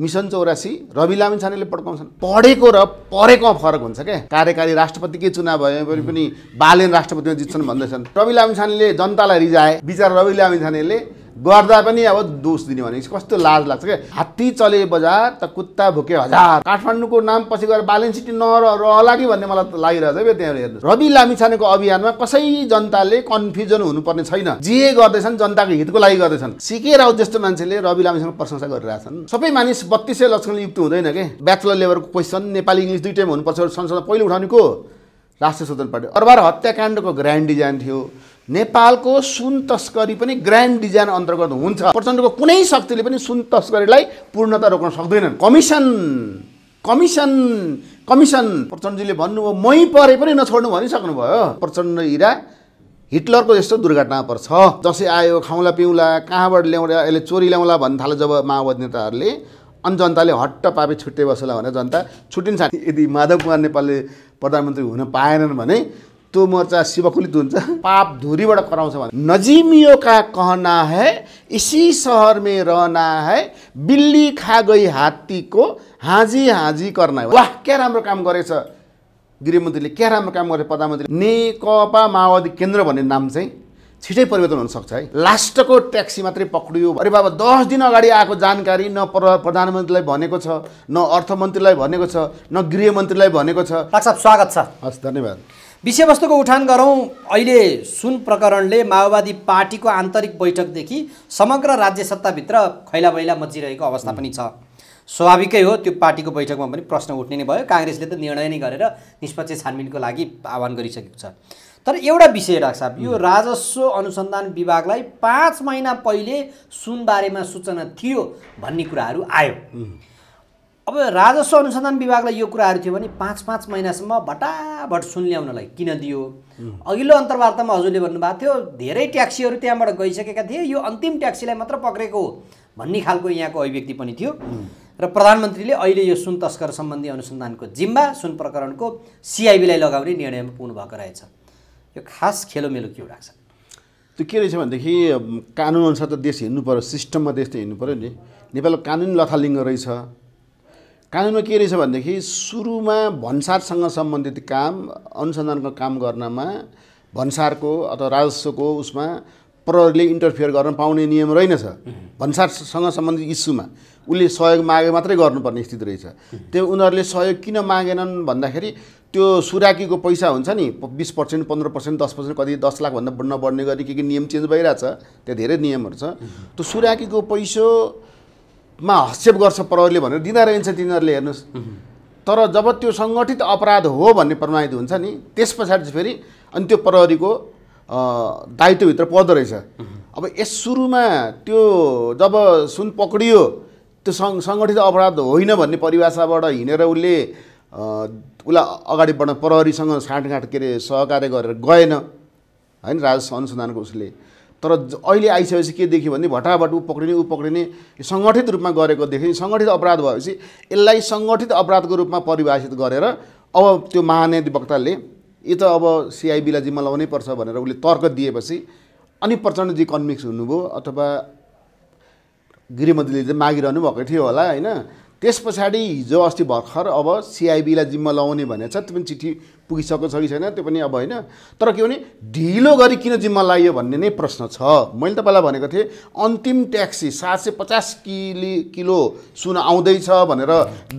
mission चौरासी रवि लामिन छानेले पड्काउँछन् पढेको र पढेकोमा फरक हुन्छ क्या कार्यकारी राष्ट्रपति राष्ट्रपतिकै चुनाव भयो भने पनि बालेन राष्ट्रपतिमा जित्छन् भन्दैछन् रवि लामिन छानेले जनतालाई रिजाए विचार रवि लामिन छानेले गर्दा पनि अब दोष दिने भने कस्तो लाज लाग्छ क्या हात्ती चले बजार त कुत्ता भुके हजार काठमाडौँको नाम पछि गएर ब्यालेन्स सिटी नरहला कि भन्ने मलाई लागिरहेको छ क्या त्यहाँ हेर्नु रवि लामिछानेको अभियानमा कसै जनताले कन्फ्युजन हुनुपर्ने छैन जे गर्दैछन् जनताको हितको लागि गर्दैछन् सिके राउत जस्तो मान्छेले रवि लामिछानेको प्रशंसा गरिरहेछन् सबै मानिस बत्तिसै लक्षणले युक्त हुँदैन के ब्याचलर लेभलको क्वेसन नेपाली इङ्ग्लिस दुई टाइम हुनुपर्छ संसदमा पहिले उठाउने को राष्ट्रिय स्वतन्त्र पार्टी अरबार हत्याकाण्डको ग्रान्ड डिजाइन थियो नेपालको सुन तस्करी पनि ग्रान्ड डिजाइन अन्तर्गत हुन्छ प्रचण्डको कुनै शक्तिले पनि सुन तस्करीलाई पूर्णता रोक्न सक्दैनन् कमिसन कमिसन कमिसन प्रचण्डजीले भन्नुभयो मै परे पनि नछोड्नु भनिसक्नुभयो प्रचण्ड हिरा हिटलरको जस्तो दुर्घटना पर्छ जसै आयो खाउँला पिउँला कहाँबाट ल्याउँला यसले चोरी ल्याउँला भन्नु थाल्यो जब माओवादी नेताहरूले अनि जनताले हट्ट पापी छुट्टै बसोला भनेर जनता छुट्टिन्छ यदि माधव कुमार नेपालले प्रधानमन्त्री हुन पाएनन् भने त्यो मोर्चा शिवकुलित हुन्छ पाप धुरीबाट कराउँछ भने नजिमियोका कहना है इसी सहरमै में रहना है बिल्ली खा गई हात्तीको हाजी हाजी कर्ना वाह क्या राम्रो काम गरेछ गृहमन्त्रीले क्या राम्रो काम गरे प्रधानमन्त्री नेकपा माओवादी केन्द्र भन्ने नाम चाहिँ छिटै परिवर्तन हुनसक्छ है लास्टको ट्याक्सी मात्रै पक्रियो अरे बाबा दस दिन अगाडि आएको जानकारी न प्र प्रधानमन्त्रीलाई भनेको छ न अर्थमन्त्रीलाई भनेको छ न गृहमन्त्रीलाई भनेको छ स्वागत छ हस् धन्यवाद विषयवस्तुको उठान गरौँ अहिले सुन प्रकरणले माओवादी पार्टीको आन्तरिक बैठकदेखि समग्र राज्य सत्ताभित्र खैला बैला मचिरहेको अवस्था पनि छ स्वाभाविकै हो त्यो पार्टीको बैठकमा पनि प्रश्न उठ्ने नै भयो काङ्ग्रेसले त निर्णय नै गरेर निष्पक्ष छानबिनको लागि आह्वान गरिसकेको छ तर एउटा विषय डाक्टर साहब यो राजस्व अनुसन्धान विभागलाई पाँच महिना पहिले सुनबारेमा सूचना थियो भन्ने कुराहरू आयो अब राजस्व अनुसन्धान विभागलाई यो कुराहरू थियो भने पाँच पाँच महिनासम्म भटाभट सुन ल्याउनलाई किन दियो अघिल्लो अन्तर्वार्तामा हजुरले भन्नुभएको थियो धेरै ट्याक्सीहरू त्यहाँबाट गइसकेका थिए यो अन्तिम ट्याक्सीलाई मात्र पक्रेको भन्ने खालको यहाँको अभिव्यक्ति पनि थियो र प्रधानमन्त्रीले अहिले यो सुन तस्कर सम्बन्धी अनुसन्धानको जिम्बा सुन प्रकरणको सिआइबीलाई लगाउने निर्णयमा पुग्नु भएको रहेछ यो खास खेलोमेलो के राख्छ त्यो के रहेछ भनेदेखि कानुनअनुसार त देश हिँड्नु पऱ्यो सिस्टममा देश त हिँड्नु पऱ्यो नि नेपालको कानुन लथालिङ्ग रहेछ कानुनमा के रहेछ भनेदेखि सुरुमा भन्सारसँग सम्बन्धित काम अनुसन्धानको काम गर्नमा भन्सारको अथवा राजस्वको उसमा प्रहरीले इन्टरफियर गर्न पाउने नियम रहेनछ भन्सारसँग सम्बन्धित इस्युमा उसले सहयोग मागे मात्रै गर्नुपर्ने स्थिति रहेछ त्यो उनीहरूले सहयोग किन मागेनन् भन्दाखेरि त्यो सुराकीको पैसा हुन्छ नि बिस पर्सेन्ट पन्ध्र पर्सेन्ट दस पर्सेन्ट कति दस लाखभन्दा नबढ्ने गरी के के नियम चेन्ज भइरहेछ त्यहाँ धेरै नियमहरू छ त्यो सुराकीको पैसा मा हस्तक्षेप गर्छ प्रहरीले भनेर दिँदा रहन्छ तिनीहरूले हेर्नुहोस् तर जब त्यो सङ्गठित अपराध हो भन्ने प्रमाणित हुन्छ नि त्यस पछाडि चाहिँ फेरि अनि त्यो प्रहरीको दायित्वभित्र पर्दो रहेछ अब यस सुरुमा त्यो जब सुन पक्रियो त्यो सङ सङ्गठित अपराध होइन भन्ने परिभाषाबाट हिँडेर उसले उसलाई अगाडि बढ्न प्रहरीसँग साँठगाँठ के अरे सहकार्य गरेर गएन होइन राजस्व अनुसन्धानको उसले तर अहिले आइसकेपछि के देखियो भने भटाभट ऊ पक्रिने ऊ पक्रिने सङ्गठित रूपमा गरेको देख्यो सङ्गठित अपराध भएपछि यसलाई सङ्गठित अपराधको रूपमा परिभाषित गरेर अब त्यो महानिधिवक्ताले यो त अब सिआइबीलाई जिम्मा लाउनै पर्छ भनेर उसले तर्क दिएपछि अनि प्रचण्डजी कन्मिक्स हुनुभयो अथवा गृहमन्त्रीले चाहिँ मागिरहनु भएको थियो होला होइन त्यस पछाडि हिजो अस्ति भर्खर अब सिआइबीलाई जिम्मा लगाउने छ त्यो पनि चिठी पुगिसकेको छ कि छैन त्यो पनि अब होइन तर के भने ढिलो गरी किन जिम्मा लाग्यो भन्ने नै प्रश्न छ मैले तपाईँलाई भनेको थिएँ अन्तिम ट्याक्सी सात सय पचास किलो किलो सुन आउँदैछ भनेर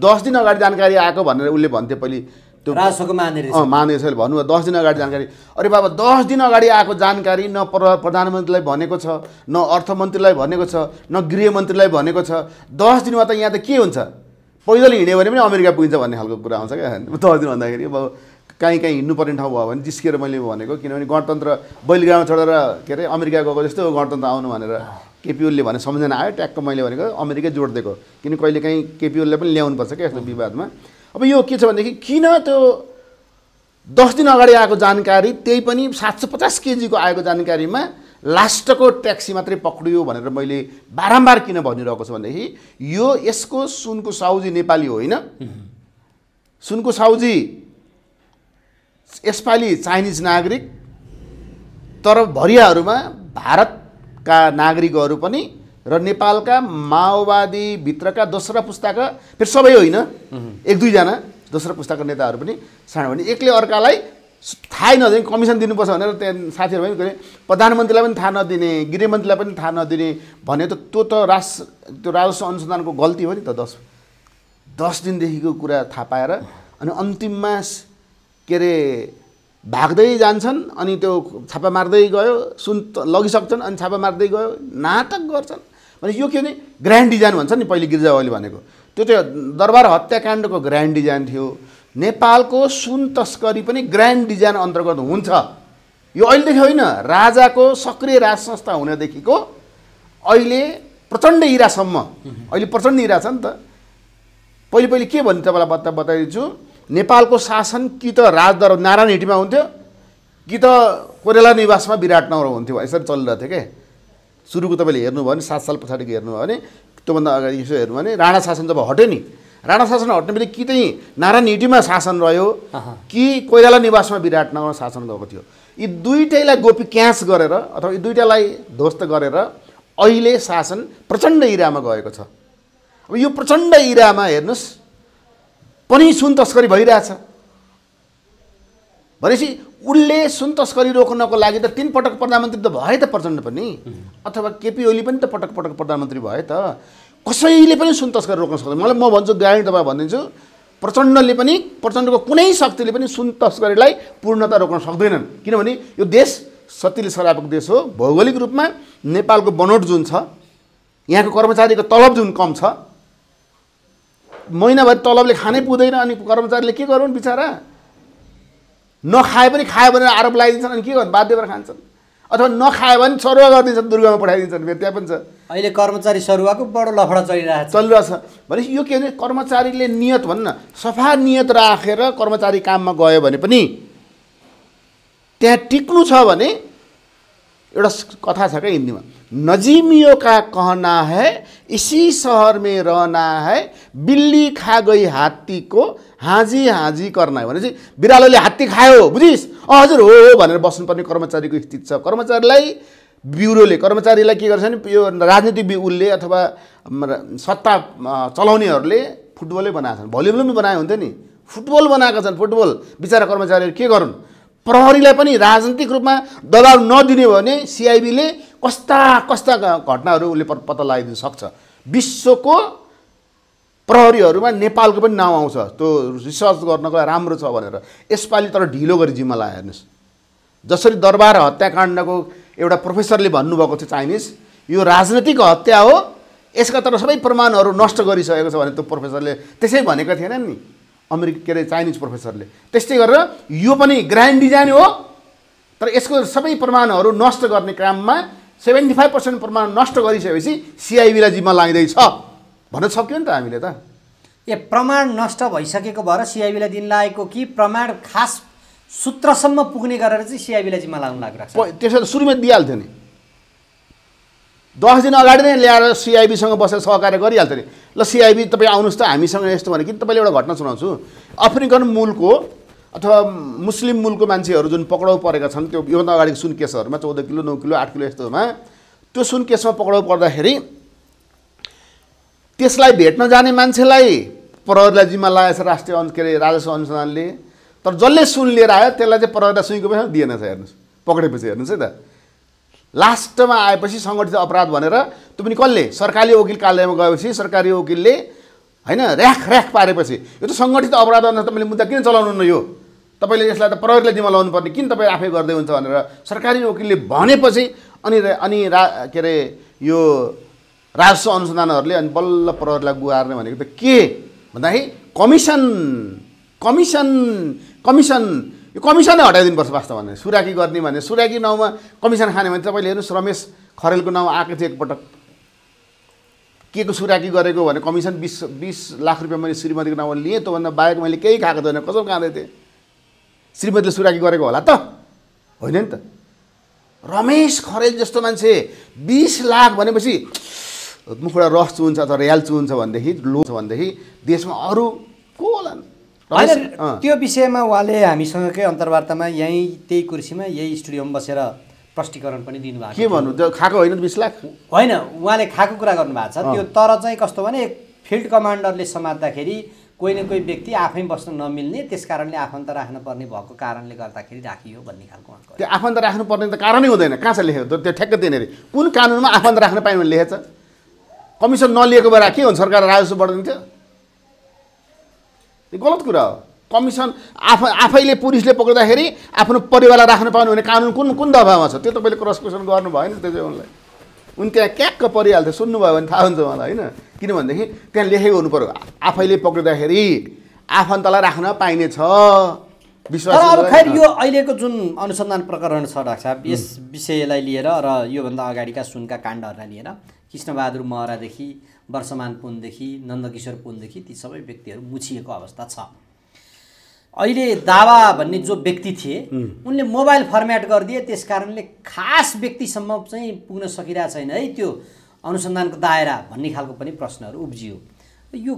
दस दिन अगाडि जानकारी आएको भनेर उसले भन्थ्यो पहिले माने त्यो महानिर्देशकले भन्नुभयो दस दिन अगाडि जानकारी अरे बाबा दस दिन अगाडि आएको जानकारी न प्र प्रधानमन्त्रीलाई भनेको छ न अर्थमन्त्रीलाई भनेको छ न गृहमन्त्रीलाई भनेको छ दस दिनमा त यहाँ त के हुन्छ पैदल हिँड्यो भने पनि अमेरिका पुगिन्छ भन्ने खालको कुरा आउँछ क्या दस दिन भन्दाखेरि अब काहीँ कहीँ हिँड्नुपर्ने ठाउँ भयो भने जिस्किएर मैले भनेको किनभने गणतन्त्र बैलगाउँमा चढेर के अरे अमेरिका गएको जस्तो गणतन्त्र आउनु भनेर केपिओलले भने सम्झना आयो ट्याक्क मैले भनेको अमेरिकै जोड दिएको किन कहिले काहीँ केपिओलले पनि ल्याउनुपर्छ क्या यस्तो विवादमा अब यो के छ भनेदेखि किन त्यो दस दिन अगाडि आएको जानकारी त्यही पनि सात सय पचास केजीको आएको जानकारीमा लास्टको ट्याक्सी मात्रै पक्रियो भनेर मैले बारम्बार किन भनिरहेको छु भनेदेखि यो यसको सुनको साउजी नेपाली होइन सुनको साउजी यसपालि चाइनिज नागरिक तर भरियाहरूमा भारतका नागरिकहरू पनि र नेपालका माओवादीभित्रका दोस्रो पुस्ताका फेरि सबै होइन एक दुईजना दोस्रो पुस्ताका नेताहरू पनि सानो भने एकले अर्कालाई थाहै नदिने कमिसन दिनुपर्छ भनेर त्यहाँ साथीहरू पनि प्रधानमन्त्रीलाई पनि थाहा नदिने गृहमन्त्रीलाई पनि थाहा नदिने भने त त्यो त राज त्यो राजस्व अनुसन्धानको गल्ती हो नि त दस दस दिनदेखिको कुरा थाहा पाएर अनि अन्तिममा के अरे भाग्दै जान्छन् अनि त्यो छापा मार्दै गयो सुन लगिसक्छन् अनि छापा मार्दै गयो नाटक गर्छन् भने यो के भने ग्रान्ड डिजाइन भन्छ नि पहिले गिर्जावली भनेको त्यो चाहिँ दरबार हत्याकाण्डको ग्रान्ड डिजाइन थियो नेपालको सुन तस्करी पनि ग्रान्ड डिजाइन अन्तर्गत हुन्छ यो अहिलेदेखि होइन राजाको सक्रिय राज संस्था हुनेदेखिको अहिले प्रचण्ड इरासम्म अहिले प्रचण्ड इरा छ नि त पहिले पहिले के भन्ने तपाईँलाई बता बताइदिन्छु नेपालको शासन कि त राजदर नारायण हिटीमा हुन्थ्यो कि त कोरेला निवासमा विराटनगर हुन्थ्यो यसरी चलिरहेको थियो क्या सुरुको तपाईँले हेर्नुभयो भने सात साल पछाडिको हेर्नुभयो भने त्योभन्दा अगाडि यसो हेर्नु भने राणा शासन जब हट्यो नि राणा शासन हट्ने बित्तिकै कि चाहिँ हिटीमा शासन रह्यो कि कोइराला निवासमा विराटनगरमा शासन गएको थियो यी दुइटैलाई गोपी क्यास गरेर अथवा यी दुइटालाई ध्वस्त गरेर अहिले शासन प्रचण्ड इरामा गएको छ अब यो प्रचण्ड इरामा हेर्नुहोस् पनि सुन तस्करी भइरहेछ भनेपछि उसले तस्करी रोक्नको लागि त तिन पटक प्रधानमन्त्री त भए त प्रचण्ड पनि अथवा केपी ओली पनि त पटक पटक प्रधानमन्त्री भए त कसैले पनि तस्करी रोक्न सक्दैन मलाई म भन्छु ग्यारेन्टी तपाईँ भनिदिन्छु प्रचण्डले पनि प्रचण्डको कुनै शक्तिले पनि तस्करीलाई पूर्णता रोक्न सक्दैनन् किनभने यो देश सतीले सरापक देश हो भौगोलिक रूपमा नेपालको बनोट जुन छ यहाँको कर्मचारीको तलब जुन कम छ महिनाभरि तलबले खानै पुग्दैन अनि कर्मचारीले के गरौँ बिचरा नखाए पनि खायो भनेर आरोप लगाइदिन्छन् अनि के गर्नु बाध्य भएर खान्छन् अथवा नखायो भने सरुवा गरिदिन्छन् दुर्गामा पठाइदिन्छन् फेरि त्यहाँ पनि छ अहिले कर्मचारी सरुवाको बडो लफडा चलिरहेको चलिरहेछ भनेपछि यो के भने कर्मचारीले नियत भन्न सफा नियत राखेर कर्मचारी काममा गयो भने पनि त्यहाँ टिक्नु छ भने एउटा कथा छ क्या हिन्दीमा नजिमियोका कहना है इसी सहरमे में रहना है बिल्ली खा गई हात्तीको हाजी हाजी कर्ना भनेपछि बिरालोले हात्ती खायो बुझिस् अँ हजुर हो भनेर बस्नुपर्ने कर्मचारीको स्थिति छ कर्मचारीलाई ब्युरोले कर्मचारीलाई के गर्छ भने यो राजनीतिक उसले अथवा सत्ता चलाउनेहरूले फुटबलै बनाएका छन् भलिबल पनि बनायो हुन्थ्यो नि फुटबल बनाएका छन् फुटबल बिचरा कर्मचारीहरू के गरून् प्रहरीलाई पनि राजनीतिक रूपमा दबाब नदिने हो भने सिआइबीले कस्ता कस्ता घटनाहरू उसले पत्ता लगाइदिनु सक्छ विश्वको प्रहरीहरूमा नेपालको पनि नाउँ आउँछ त्यो रिसर्च गर्नको लागि राम्रो छ भनेर यसपालि तर ढिलो गरी जिम्मा लगायो हेर्नुहोस् जसरी दरबार हत्याकाण्डको एउटा प्रोफेसरले भन्नुभएको थियो चाइनिज यो राजनैतिक हत्या हो यसका तर सबै प्रमाणहरू नष्ट गरिसकेको छ भने त्यो प्रोफेसरले त्यसै भनेका थिएन नि अमेरिका के अरे चाइनिज प्रोफेसरले त्यस्तै गरेर यो पनि ग्रान्ड डिजाइन हो तर यसको सबै प्रमाणहरू नष्ट गर्ने क्रममा सेभेन्टी फाइभ पर्सेन्ट प्रमाण नष्ट गरिसकेपछि सिआइबीलाई जिम्मा लाग्दैछ भन्न सक्यो नि त हामीले त ए प्रमाण नष्ट भइसकेको भएर सिआइबीलाई दिन लागेको कि प्रमाण खास सूत्रसम्म पुग्ने गरेर चाहिँ सिआइबीलाई जिम्मा लाग्नु लाग्छ छ त्यसो त सुरुमै दिइहाल्थ्यो नि दस दिन अगाडि नै ल्याएर सिआइबीसँग बसेर सहकार्य गरिहाल्थ्यो नि ल सिआइबी तपाईँ आउनुहोस् त हामीसँग यस्तो भने कि तपाईँले एउटा घटना सुनाउँछु अफ्रिकन मूलको अथवा मुस्लिम मूलको मान्छेहरू जुन पक्राउ परेका छन् त्यो योभन्दा अगाडिको सुन केसहरूमा चौध किलो नौ किलो आठ किलो यस्तोमा त्यो सुन केसमा पक्राउ पर्दाखेरि त्यसलाई भेट्न जाने मान्छेलाई प्रहरीलाई जिम्मा लगाएछ राष्ट्रिय के अरे राजस्व अनुसन्धानले तर जसले सुन लिएर आयो त्यसलाई चाहिँ प्रहरीलाई सुइँको पैसा दिएनछ हेर्नुहोस् पक्रेपछि हेर्नुहोस् है त लास्टमा आएपछि सङ्गठित अपराध भनेर त्यो पनि कसले सरकारी वकिल कार्यालयमा गएपछि सरकारी वकिलले होइन ऱ्याख ऱ्याख पारेपछि यो त सङ्गठित अपराध अनुसार तपाईँले मुद्दा किन चलाउनुहुन्न यो तपाईँले यसलाई त प्रहरीलाई जिम्मा लाउनु पर्ने किन तपाईँ आफै गर्दै हुन्छ भनेर सरकारी वकिलले भनेपछि अनि अनि रा के अरे यो राजस्व अनुसन्धानहरूले अनि बल्ल प्रहरीलाई गुहार्ने भनेको त के भन्दाखेरि कमिसन कमिसन कमिसन यो कमिसनै हटाइदिनुपर्छ वास्तव भने सुराकी गर्ने भने सुराकी नाउँमा कमिसन खाने भने तपाईँले हेर्नुहोस् रमेश खरेलको नाउँ आएको थियो एकपटक के को सुराकी गरेको भने कमिसन बिस बिस लाख रुपियाँ मैले श्रीमतीको नाउँमा लिएँ त्योभन्दा बाहेक मैले केही खाएको थिएन कसो खाँदै थिएँ श्रीमतीले सुराकी गरेको होला त होइन नि त रमेश खरेल जस्तो मान्छे बिस लाख भनेपछि मुखबाट रस चुहुन्छ अथवा रियाल चुन्छ भनेदेखि लो छ भनेदेखि देशमा अरू को होला त्यो विषयमा उहाँले हामीसँगकै अन्तर्वार्तामा यहीँ त्यही कुर्सीमा यही स्टुडियोमा बसेर प्रष्टीकरण पनि दिनुभएको के भन्नु त्यो खाएको होइन बिस लाख होइन उहाँले खाएको कुरा गर्नुभएको छ त्यो तर चाहिँ कस्तो भने फिल्ड कमान्डरले समात्दाखेरि कोही न कोही व्यक्ति आफै बस्न नमिल्ने त्यस कारणले आफन्त राख्नुपर्ने भएको कारणले गर्दाखेरि राखियो भन्ने खालको त्यो आफन्त राख्नुपर्ने त कारणै हुँदैन कहाँ छ लेखेको त्यो ठ्याक्क त्यहाँनिर कुन कानुनमा आफन्त राख्न पायो भने छ कमिसन नलिएको बेला के हुन्छ सरकार राजस्व बढिदिन्थ्यो यो गलत कुरा हो कमिसन आफ आफैले पुलिसले पक्रिँदाखेरि आफ्नो परिवारलाई राख्न पाउनु भने कानुन कुन कुन दफामा छ त्यो तपाईँले क्रस क्वेसन गर्नु नि त्यो चाहिँ उनलाई उन त्यहाँ क्याक्क परिहाल्थ्यो सुन्नुभयो भने थाहा हुन्छ उहाँलाई होइन किनभनेदेखि त्यहाँ लेखेको हुनु पऱ्यो आफैले पक्रिँदाखेरि आफन्तलाई राख्न पाइने छ विश्वास अब यो अहिलेको जुन अनुसन्धान प्रकरण छ डाक्टर साहब यस विषयलाई लिएर र योभन्दा अगाडिका सुनका काण्डहरूलाई लिएर कृष्णबहादुर महरादेखि वर्षमान पुनदेखि नन्दकिशोर पुनदेखि ती सबै व्यक्तिहरू मुछिएको अवस्था छ अहिले दावा भन्ने जो व्यक्ति थिए उनले मोबाइल फर्म्याट गरिदिए त्यस कारणले खास व्यक्तिसम्म चाहिँ पुग्न सकिरहेको छैन है त्यो अनुसन्धानको दायरा भन्ने खालको पनि प्रश्नहरू उब्जियो यो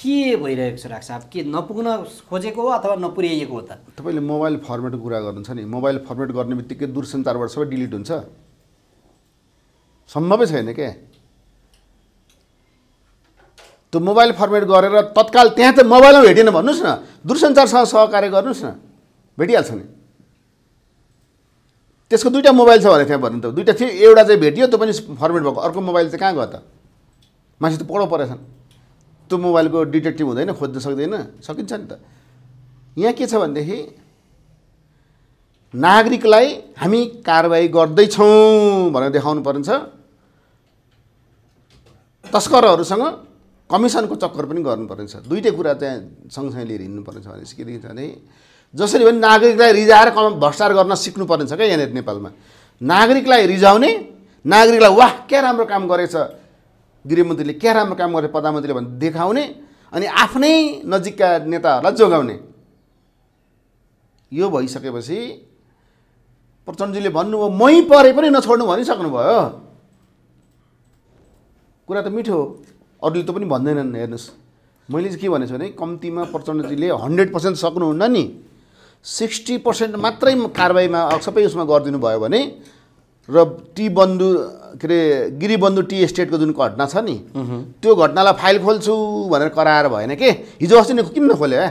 के भइरहेको छ राख्छ के नपुग्न खोजेको हो अथवा नपुर्याइएको हो त तपाईँले मोबाइल फर्मेटको कुरा गर्नुहुन्छ नि मोबाइल फर्मेट गर्ने बित्तिकै दूरसञ्चारबाट सबै डिलिट हुन्छ सम्भवै छैन के त्यो मोबाइल फर्मेट गरेर तत्काल त्यहाँ त मोबाइलमा भेटिएन भन्नुहोस् न दूरसञ्चारसँग सहकार्य गर्नुहोस् न भेटिहाल्छ नि त्यसको दुइटा मोबाइल छ भने त्यहाँ भन्नु त दुइटा थियो एउटा चाहिँ भेटियो त्यो पनि फर्मेट भएको अर्को मोबाइल चाहिँ कहाँ गयो त मान्छे त पढो परेछन् त्यो मोबाइलको डिटेक्टिभ हुँदैन खोज्न सक्दैन सकिन्छ नि त यहाँ के छ भनेदेखि नागरिकलाई हामी कारवाही गर्दैछौँ भनेर देखाउनु पर्छ तस्करहरूसँग कमिसनको चक्कर पनि गर्नुपर्ने छ दुइटै कुरा चाहिँ सँगसँगै लिएर हिँड्नुपर्ने छ भनेपछि के देखिन्छ भने जसरी भने नागरिकलाई रिजाएर कम भ्रष्टार गर्न सिक्नुपर्ने छ क्या यहाँनिर नेपालमा नागरिकलाई रिजाउने नागरिकलाई वाह क्या राम्रो काम गरेछ गृहमन्त्रीले क्या राम्रो काम गरे प्रधानमन्त्रीले भने देखाउने अनि आफ्नै नजिकका नेताहरूलाई जोगाउने यो भइसकेपछि प्रचण्डजीले भन्नुभयो मै परे पनि नछोड्नु भनिसक्नुभयो कुरा त मिठो हो अरूले त पनि भन्दैनन् हेर्नुहोस् मैले चाहिँ के भनेको छु भने कम्तीमा प्रचण्डजीले हन्ड्रेड पर्सेन्ट सक्नुहुन्न नि सिक्सटी पर्सेन्ट मात्रै कारवाहीमा सबै उसमा गरिदिनु भयो भने र टी बन्धु के अरे गिरिबन्धु टी एस्टेटको जुन घटना छ नि त्यो घटनालाई फाइल खोल्छु भनेर कराएर भएन के हिजो अस्ति नै किन नखोल्यो है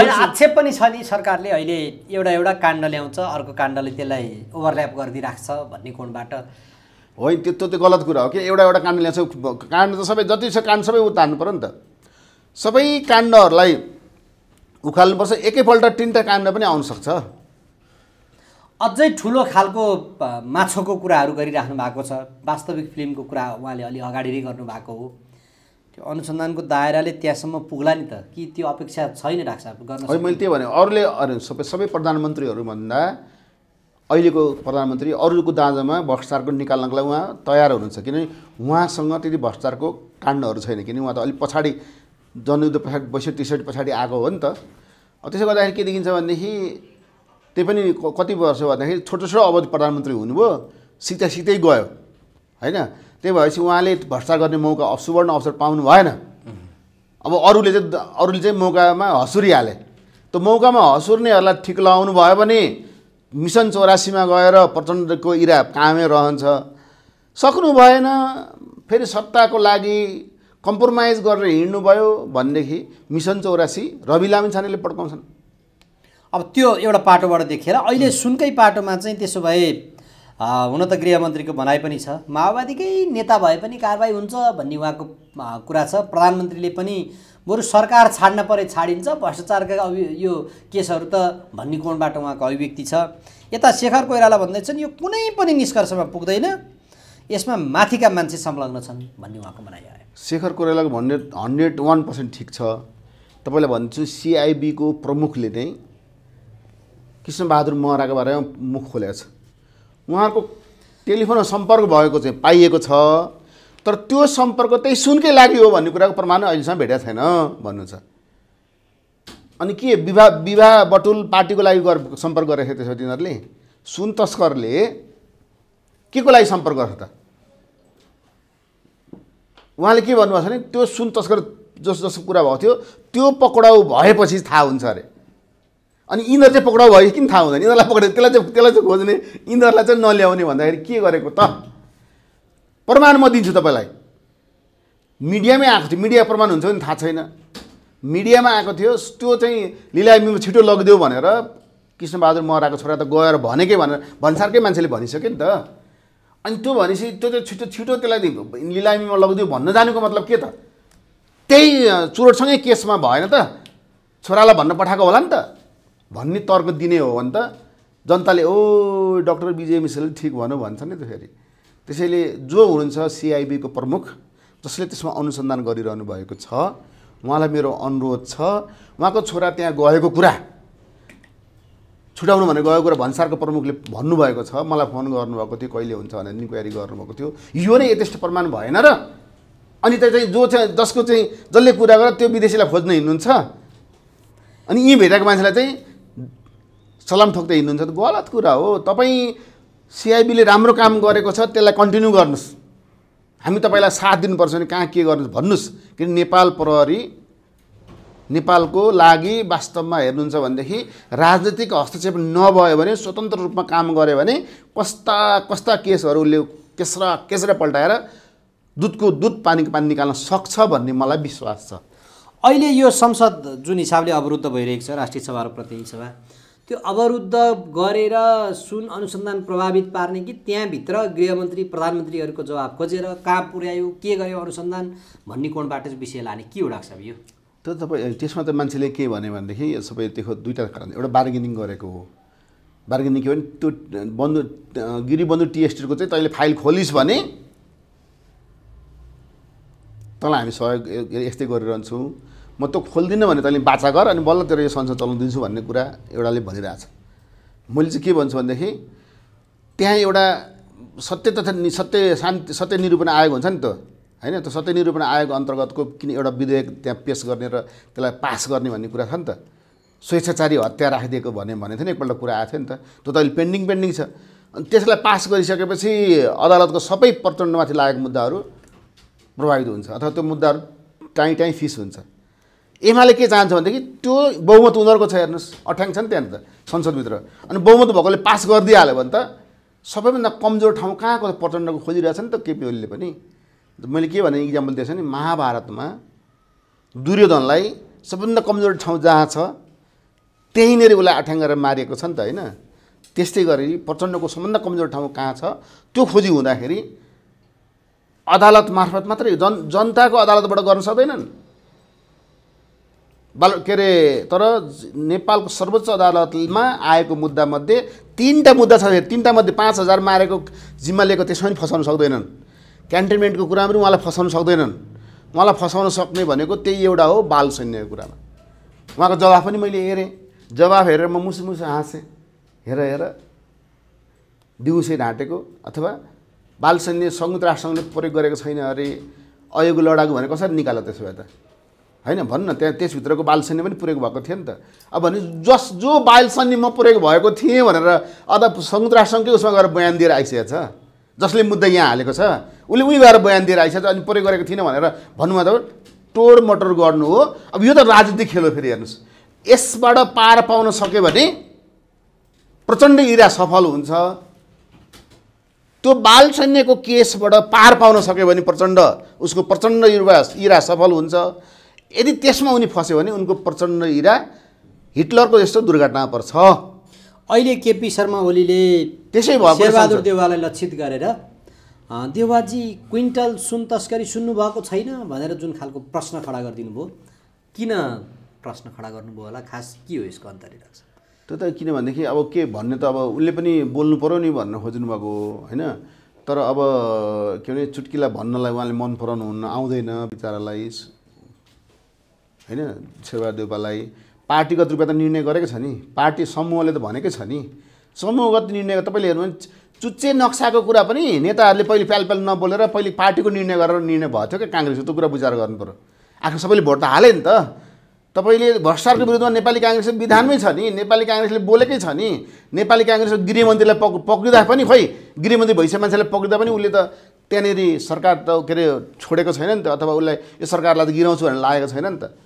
होइन आक्षेप पनि छ नि सरकारले अहिले एउटा एउटा काण्ड ल्याउँछ अर्को काण्डले त्यसलाई ओभरल्याप गरिदिइराख्छ भन्ने कोणबाट होइन त्यो त्यो गलत कुरा हो कि एउटा एउटा काण्ड ल्याउँछ काण्ड त सबै जति छ काण्ड सबै उतार्नु तान्नु पऱ्यो नि त सबै काण्डहरूलाई उखाल्नुपर्छ एकैपल्ट तिनवटा काण्ड पनि सक्छ अझै ठुलो खालको माछोको कुराहरू गरिराख्नु भएको छ वास्तविक फिल्मको कुरा उहाँले अलि अगाडि नै गर्नुभएको हो त्यो अनुसन्धानको दायराले त्यहाँसम्म पुग्ला नि त कि त्यो अपेक्षा छैन डाक्टर साहब मैले त्यही भने अरूले अरू सबै सबै प्रधानमन्त्रीहरूभन्दा अहिलेको प्रधानमन्त्री अरूको दाँजामा भ्रष्टाचारको निकाल्नको लागि उहाँ तयार हुनुहुन्छ किनभने उहाँसँग त्यति भ्रष्टाचारको काण्डहरू छैन किनभने उहाँ त अलिक पछाडि जनयुद्ध पछाडि बैसठी त्रिसठी पछाडि आएको हो नि त त्यसो गर्दाखेरि के देखिन्छ भनेदेखि त्यही पनि कति वर्ष भन्दाखेरि छोटो छोटो अवधि प्रधानमन्त्री हुनुभयो सिक्दा सिक्दै गयो होइन त्यही भएपछि उहाँले भ्रष्टाचार गर्ने मौका सुवर्ण अवसर पाउनु भएन अब अरूले चाहिँ अरूले चाहिँ मौकामा हँसुरी हाले त्यो मौकामा हँसुर्नेहरूलाई ठिक लगाउनु भयो भने मिसन चौरासीमा गएर प्रचण्डको इरा कामै रहन्छ सक्नु भएन फेरि सत्ताको लागि कम्प्रोमाइज गरेर हिँड्नुभयो भनेदेखि मिसन चौरासी रवि लामी छानेले पड्काउँछन् अब त्यो एउटा पाटोबाट देखेर अहिले सुनकै पाटोमा चाहिँ त्यसो भए हुन त गृहमन्त्रीको भनाइ पनि छ माओवादीकै नेता भए पनि कारवाही हुन्छ भन्ने उहाँको कुरा छ प्रधानमन्त्रीले पनि बरु सरकार छाड्न परे छाडिन्छ भ्रष्टाचारका अभि यो केसहरू त भन्ने कोणबाट उहाँको अभिव्यक्ति छ यता शेखर कोइराला भन्दैछन् यो कुनै पनि निष्कर्षमा पुग्दैन यसमा माथिका मान्छे संलग्न छन् भन्ने उहाँको भनाइ आयो शेखर कोइरालाको भन्ने हन्ड्रेड वान पर्सेन्ट ठिक छ तपाईँलाई भन्छु सिआइबीको प्रमुखले नै कृष्णबहादुर महराको बारेमा मुख खोलेको छ उहाँको टेलिफोनमा सम्पर्क भएको चाहिँ पाइएको छ तर त्यो सम्पर्क त्यही सुनकै लागि हो भन्ने कुराको प्रमाण अहिलेसम्म भेटेको छैन भन्नु छ अनि के विवाह विवाह बटुल पार्टीको लागि गर सम्पर्क गरेको थियो त्यसो तिनीहरूले सुन तस्करले के को लागि सम्पर्क गर्छ त उहाँले के भन्नुभएको छ भने त्यो सुन तस्कर जस जसको कुरा भएको थियो त्यो पक्राउ भएपछि थाहा हुन्छ अरे अनि यिनीहरू चाहिँ पक्राउ भयो किन थाहा हुँदैन यिनीहरूलाई पक्राउ त्यसलाई चाहिँ त्यसलाई चाहिँ खोज्ने यिनीहरूलाई चाहिँ नल्याउने भन्दाखेरि के गरेको त प्रमाण म दिन्छु तपाईँलाई मिडियामै आएको थियो मिडिया प्रमाण हुन्छ भने थाहा छैन मिडियामा आएको थियो त्यो चाहिँ लिलामीमा छिटो लगिदेऊ भनेर कृष्णबहादुर मराको छोरा त गएर भनेकै भनेर भन्सारकै मान्छेले भनिसक्यो नि त अनि त्यो भनेपछि त्यो चाहिँ छिटो छिटो त्यसलाई लिलामीमा लगिदियो भन्न जानुको मतलब के त त्यही चुरोटसँगै केसमा भएन त छोरालाई भन्न पठाएको होला नि त भन्ने तर्क दिने हो भने त जनताले ओ डक्टर विजय मिश्रले ठिक भनौँ भन्छ नि त फेरि त्यसैले जो हुनुहुन्छ सिआइबीको प्रमुख जसले त्यसमा अनुसन्धान गरिरहनु भएको छ उहाँलाई मेरो अनुरोध छ उहाँको छोरा त्यहाँ गएको कुरा छुट्याउनु भनेर गएको कुरा भन्सारको प्रमुखले भन्नुभएको छ मलाई फोन गर्नुभएको थियो कहिले हुन्छ भनेर इन्क्वायरी गर्नुभएको थियो यो नै यथेष्ट प्रमाण भएन र अनि त्यो चाहिँ जो चाहिँ जसको चाहिँ जसले कुरा गर त्यो विदेशीलाई खोज्न हिँड्नुहुन्छ अनि यहीँ भेटाएको मान्छेलाई चाहिँ सलाम ठोक्दै हिँड्नुहुन्छ त गलत कुरा हो तपाईँ सिआइबीले राम्रो काम गरेको छ त्यसलाई कन्टिन्यू गर्नुहोस् हामी तपाईँलाई साथ दिनुपर्छ भने कहाँ के गर्नुहोस् भन्नुहोस् किन नेपाल प्रहरी नेपालको लागि वास्तवमा हेर्नुहुन्छ भनेदेखि राजनीतिक हस्तक्षेप नभयो भने स्वतन्त्र रूपमा काम गऱ्यो भने कस्ता कस्ता केसहरू उसले केस्रा केस्रा पल्टाएर दुधको दुध पानीको पानी निकाल्न सक्छ भन्ने मलाई विश्वास छ अहिले यो संसद जुन हिसाबले अवरुद्ध भइरहेको छ राष्ट्रिय सभा र प्रतिनिधि सभा त्यो अवरुद्ध गरेर सुन अनुसन्धान प्रभावित पार्ने कि त्यहाँभित्र गृहमन्त्री प्रधानमन्त्रीहरूको जवाब खोजेर कहाँ पुर्यायो के गर्यो अनुसन्धान भन्ने कोणबाट विषय लाने के हो अब यो तर तपाईँ त्यसमा त मान्छेले के भन्यो भनेदेखि यो सबै त्यो दुईवटा कारण एउटा बार्गेनिङ गरेको हो बार्गेनिङ के भने त्यो बन्धु गिरिबन्धु टिएसटीको चाहिँ तैँले फाइल खोलिस् भने तँलाई हामी सहयोग यस्तै गरिरहन्छौँ म त्यो खोल्दिनँ भने तैँले बाचा गर अनि बल्ल तेरो यो संसार दिन्छु भन्ने कुरा एउटाले भनिरहेछ मैले चाहिँ के भन्छु भनेदेखि त्यहाँ एउटा सत्य तथा सत्य शान्ति सत्य निरूपण आयोग हुन्छ नि त होइन त्यो सत्य निरूपण आयोग अन्तर्गतको किन एउटा विधेयक त्यहाँ पेस गर्ने र त्यसलाई पास गर्ने भन्ने कुरा छ नि त स्वेच्छाचारी हत्या राखिदिएको भन्यो भने थियो नि एकपल्ट कुरा आएको थियो नि त त्यो त अहिले पेन्डिङ पेन्डिङ छ अनि त्यसलाई पास गरिसकेपछि अदालतको सबै प्रचण्डमाथि लागेको मुद्दाहरू प्रभावित हुन्छ अथवा त्यो मुद्दाहरू टाहीँ टाहीँ फिस हुन्छ एमाले के चाहन्छ भनेदेखि त्यो बहुमत उनीहरूको छ हेर्नुहोस् अठ्याङ छ नि त्यहाँनिर संसदभित्र अनि बहुमत भएकोले पास गरिदिइहाल्यो भने त सबैभन्दा कमजोर ठाउँ कहाँको प्रचण्डको खोजिरहेछ नि त केपी ओलीले पनि मैले के भने इक्जाम्पल दिएको दिएछ नि महाभारतमा दुर्योधनलाई सबैभन्दा कमजोर ठाउँ जहाँ छ त्यहीँनिर उसलाई अठ्याङ गरेर मारिएको छ नि त होइन त्यस्तै गरी प्रचण्डको सबभन्दा कमजोर ठाउँ कहाँ छ त्यो खोजी हुँदाखेरि अदालत मार्फत मात्रै जन जनताको अदालतबाट गर्न सक्दैनन् बाल के अरे तर नेपालको सर्वोच्च अदालतमा आएको मुद्दामध्ये तिनवटा मुद्दा छ तिनवटामध्ये पाँच हजार मारेको जिम्मा लिएको त्यसमा पनि फसाउन सक्दैनन् क्यान्टेन्मेन्टको कुरा पनि उहाँलाई फसाउन सक्दैनन् उहाँलाई फसाउन सक्ने भनेको त्यही एउटा हो बाल सैन्यको कुरामा उहाँको जवाफ पनि मैले हेरेँ जवाफ हेरेर म मुसु मुसु हाँसेँ हेर हेर दिउँसै ढाँटेको अथवा बाल सैन्य संयुक्त राष्ट्रसङ्घले प्रयोग गरेको छैन अरे अयोग लडाकु भने कसरी निकाल त्यसो भए त होइन भन्न त्यहाँ त्यसभित्रको बालसैन्य पनि पुरेको भएको थियो नि त अब भने जस जो बालसैन्य म पुरेको भएको थिएँ भनेर अझ सङ्घराष्ट्रसँगकै उसमा गएर बयान दिएर आइसकेको छ जसले मुद्दा यहाँ हालेको छ उसले उही गएर बयान दिएर आइसकेको छ अनि प्रयोग गरेको थिएन भनेर भन्नुभयो त टोड मटर गर्नु हो अब यो त राजनीतिक खेल हो फेरि हेर्नुहोस् यसबाट पार पाउन सक्यो भने प्रचण्ड इरा सफल हुन्छ त्यो बाल सैन्यको केसबाट पार पाउन सक्यो भने प्रचण्ड उसको प्रचण्ड इरा इरा सफल हुन्छ यदि त्यसमा उनी फस्यो भने उनको प्रचण्ड इरा हिटलरको जस्तो दुर्घटनामा पर्छ अहिले केपी शर्मा ओलीले त्यसै भयो शेरबहादुर देवालाई लक्षित गरेर देवाजी क्विन्टल सुन तस्करी भएको छैन भनेर जुन खालको प्रश्न खडा गरिदिनु भयो किन प्रश्न खडा गर्नुभयो होला खास के हो यसको अन्तरिक्ष त्यो त किनभनेदेखि अब के भन्ने त अब उसले पनि बोल्नु पऱ्यो नि भन्न खोज्नु भएको होइन तर अब के भने चुट्किला भन्नलाई उहाँले मन पराउनु हुन्न आउँदैन बिचरालाई होइन देउपालाई पार्टीगत रूपमा त निर्णय गरेको छ नि पार्टी समूहले त भनेकै छ नि समूहगत निर्णय तपाईँले हेर्नु भने चुच्चे नक्साको कुरा पनि नेताहरूले पहिले प्याल प्याल नबोलेर पहिले पार्टीको निर्णय गरेर निर्णय भएको थियो क्या काङ्ग्रेसको त्यो कुरा बुझाएर गर्नु पऱ्यो आखिर सबैले भोट त हाले नि त तपाईँले भ्रष्टाचारको विरुद्धमा नेपाली काङ्ग्रेस विधानमै छ नि नेपाली काङ्ग्रेसले बोलेकै छ नि नेपाली काङ्ग्रेसको गृहमन्त्रीलाई पक पक्रिँदा पनि खै गृहमन्त्री भइसके मान्छेलाई पक्रिँदा पनि उसले त त्यहाँनिर सरकार त के अरे छोडेको छैन नि त अथवा उसलाई यो सरकारलाई त गिराउँछु भनेर लागेको छैन नि त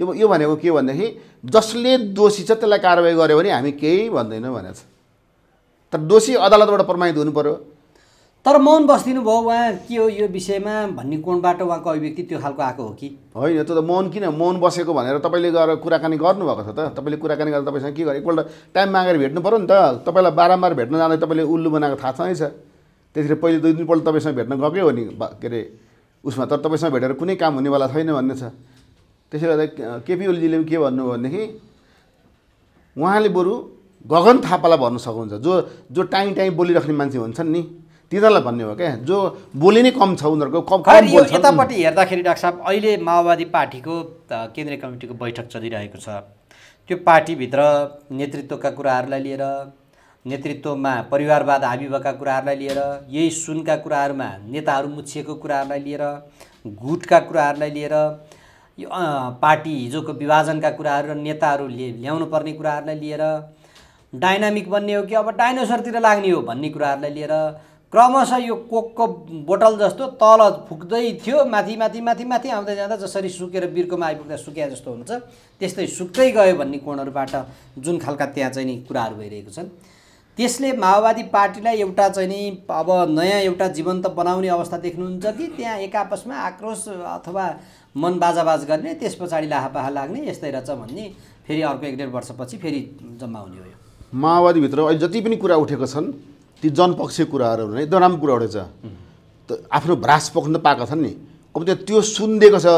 यो यो भनेको के भनेदेखि जसले दोषी छ त्यसलाई कारवाही गऱ्यो भने हामी केही भन्दैनौँ भनेको छ तर दोषी अदालतबाट प्रमाणित हुनु पऱ्यो तर मौन बस्दिनु भयो उहाँ के हो यो विषयमा भन्ने कोणबाट उहाँको अभिव्यक्ति त्यो खालको आएको हो कि होइन त्यो त मौन किन मौन बसेको भनेर तपाईँले गएर कुराकानी गर्नुभएको छ त तपाईँले कुराकानी गर्दा तपाईँसँग के गर्यो एकपल्ट टाइम मागेर भेट्नु पऱ्यो नि त तपाईँलाई बारम्बार भेट्न जाँदा तपाईँले उल्लु बनाएको थाहा छ त्यसरी पहिले दुई तिनपल्ट तपाईँसँग भेट्न गएकै हो नि के अरे उसमा तर तपाईँसँग भेटेर कुनै काम हुनेवाला छैन भन्ने छ त्यसैले गर्दा केपी ओलीजीले पनि के भन्नुभयो भनेदेखि उहाँले बरु गगन थापालाई भन्न सक्नुहुन्छ जो जो टाइम टाइम बोलिराख्ने मान्छे हुन्छन् नि तिनीहरूलाई भन्ने हो क्या जो बोली नै कम छ उनीहरूको कम यतापट्टि हेर्दाखेरि डाक्टर साहब अहिले माओवादी पार्टीको केन्द्रीय कमिटीको बैठक चलिरहेको छ त्यो पार्टीभित्र नेतृत्वका कुराहरूलाई लिएर नेतृत्वमा परिवारवाद हाबी भएका कुराहरूलाई लिएर यही सुनका कुराहरूमा नेताहरू मुछिएको कुराहरूलाई लिएर गुटका कुराहरूलाई लिएर यो पार्टी हिजोको विभाजनका कुराहरू र नेताहरू ल्याउनु पर्ने कुराहरूलाई लिएर डाइनामिक बन्ने हो कि अब डाइनोसरतिर लाग्ने हो भन्ने कुराहरूलाई लिएर क्रमशः यो कोकको बोटल जस्तो तल फुक्दै थियो माथि माथि माथि माथि आउँदै जाँदा जसरी सुकेर बिर्कोमा आइपुग्दा सुके जस्तो हुन्छ त्यस्तै सुक्दै गयो भन्ने कोणहरूबाट जुन खालका त्यहाँ चाहिँ नि कुराहरू भइरहेको छन् त्यसले माओवादी पार्टीलाई एउटा चाहिँ नि अब नयाँ एउटा जीवन्त बनाउने अवस्था देख्नुहुन्छ कि त्यहाँ एक आपसमा आक्रोश अथवा मन बाजाबाज गर्ने त्यस पछाडि लाहापाहा लाग्ने यस्तै रहेछ भन्ने फेरि अर्को एक डेढ वर्षपछि फेरि जम्मा हुने हो यो माओवादीभित्र अहिले जति पनि कुरा उठेको छन् ती जनपक्षीय कुराहरू नै एकदम राम्रो कुरा उठेछ आफ्नो भ्रास पक्न पाएका छन् नि अब त्यो त्यो सुनिदिएको छ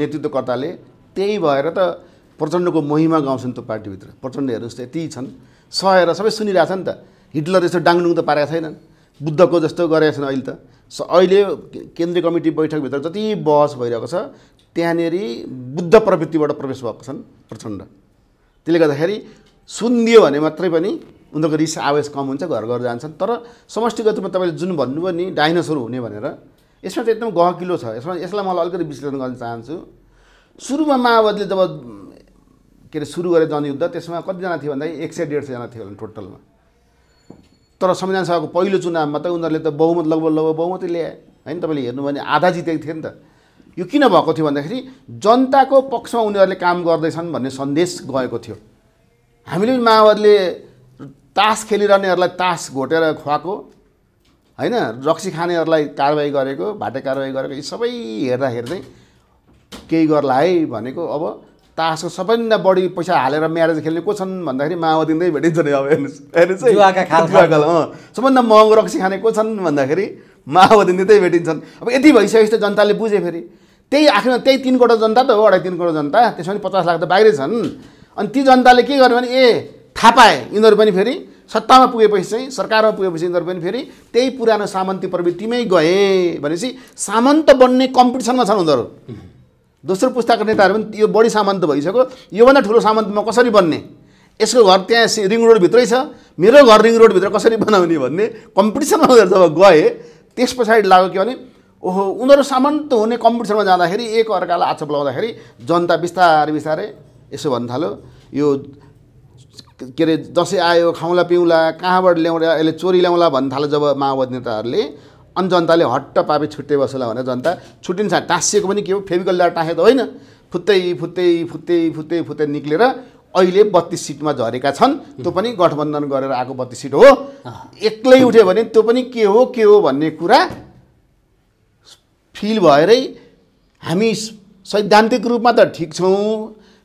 नेतृत्वकर्ताले त्यही भएर त प्रचण्डको महिमा गाउँछन् त्यो पार्टीभित्र प्रचण्ड हेर्नुहोस् यति छन् सहेर सबै सुनिरहेछ नि त हिटलर यस्तो डाङडुङ त पारेका छैनन् बुद्धको जस्तो गरेका छन् अहिले त अहिले केन्द्रीय कमिटी बैठकभित्र जति बहस भइरहेको छ त्यहाँनिर बुद्ध प्रवृत्तिबाट प्रवेश भएको छन् प्रचण्ड त्यसले गर्दाखेरि सुनिदियो भने मात्रै पनि उनीहरूको रिस आवेश कम हुन्छ घर घर जान्छन् तर समष्टिगत रूपमा तपाईँले जुन भन्नुभयो नि डाइनासोर हुने भनेर यसमा चाहिँ एकदम गहकिलो छ यसमा यसलाई मलाई अलिकति विश्लेषण गर्न चाहन्छु सुरुमा माओवादीले जब के अरे सुरु गरे जनयुद्ध त्यसमा कतिजना थियो भन्दाखेरि एक सय डेढ सयजना थियो होला टोटलमा तर संविधान सभाको पहिलो चुनावमा त उनीहरूले त बहुमत लगभग लगभग बहुमतै ल्याए होइन तपाईँले हेर्नु भने आधा जितेको थियो नि त यो किन भएको थियो भन्दाखेरि जनताको पक्षमा उनीहरूले काम गर्दैछन् भन्ने सन्देश गएको थियो हामीले पनि माओवादीले तास खेलिरहनेहरूलाई तास घोटेर खुवाएको होइन रक्सी खानेहरूलाई कारवाही गरेको भाटे कारवाही गरेको यी सबै हेर्दा हेर्दै केही गर्ला है भनेको अब तासको सबैभन्दा बढी पैसा हालेर म्यारेज खेल्ने को छन् भन्दाखेरि माओवादी नै भेटिन्छ नि अब हेर्नुहोस् हेर्नुहोस् सबभन्दा महँगो रक्सी खाने को छन् भन्दाखेरि माओवादी नै भेटिन्छन् अब यति भइसकेपछि त जनताले बुझे फेरि त्यही आखिरमा त्यही तिन करोड जनता त हो अढाई तिन करोड जनता त्यसमा पनि पचास लाख त बाहिरै छन् अनि ती जनताले के गर्यो भने ए थाहा पाए यिनीहरू पनि फेरि सत्तामा पुगेपछि चाहिँ सरकारमा पुगेपछि यिनीहरू पनि फेरि त्यही पुरानो सामन्ती प्रवृत्तिमै गए भनेपछि सामन्त बन्ने कम्पिटिसनमा छन् उनीहरू दोस्रो पुस्ताको नेताहरू पनि यो बढी सामन्त भइसक्यो योभन्दा ठुलो सामन्त म कसरी बन्ने यसको घर त्यहाँ रिङ रोडभित्रै छ मेरो घर रिङ रोडभित्र कसरी बनाउने भन्ने कम्पिटिसनमा उनीहरू जब गए त्यस पछाडि लाग्यो के भने ओहो उनीहरू सामन्त हुने कम्पिटिसनमा जाँदाखेरि एक अर्कालाई आचप लगाउँदाखेरि जनता बिस्तारै बिस्तारै यसो भन्नु थाल्यो यो के अरे दसैँ आयो खाउँला पिउँला कहाँबाट ल्याउँला यसले चोरी ल्याउँला भन्नु थाल्यो जब माओवादी नेताहरूले अनि जनताले हट्ट पापे छुट्टै बसोला भनेर जनता छुट्टिन्छ टाँसिएको पनि के हो फेभिकल ल्याएर टाँसेको त होइन फुत्तै फुत्तै फुत्तै फुत्तै फुत्तै निक्लेर अहिले बत्तिस सिटमा झरेका छन् त्यो पनि गठबन्धन गरेर आएको बत्तिस सिट हो एक्लै उठ्यो भने त्यो पनि के हो के हो भन्ने कुरा फिल भएरै हामी सैद्धान्तिक रूपमा त ठिक छौँ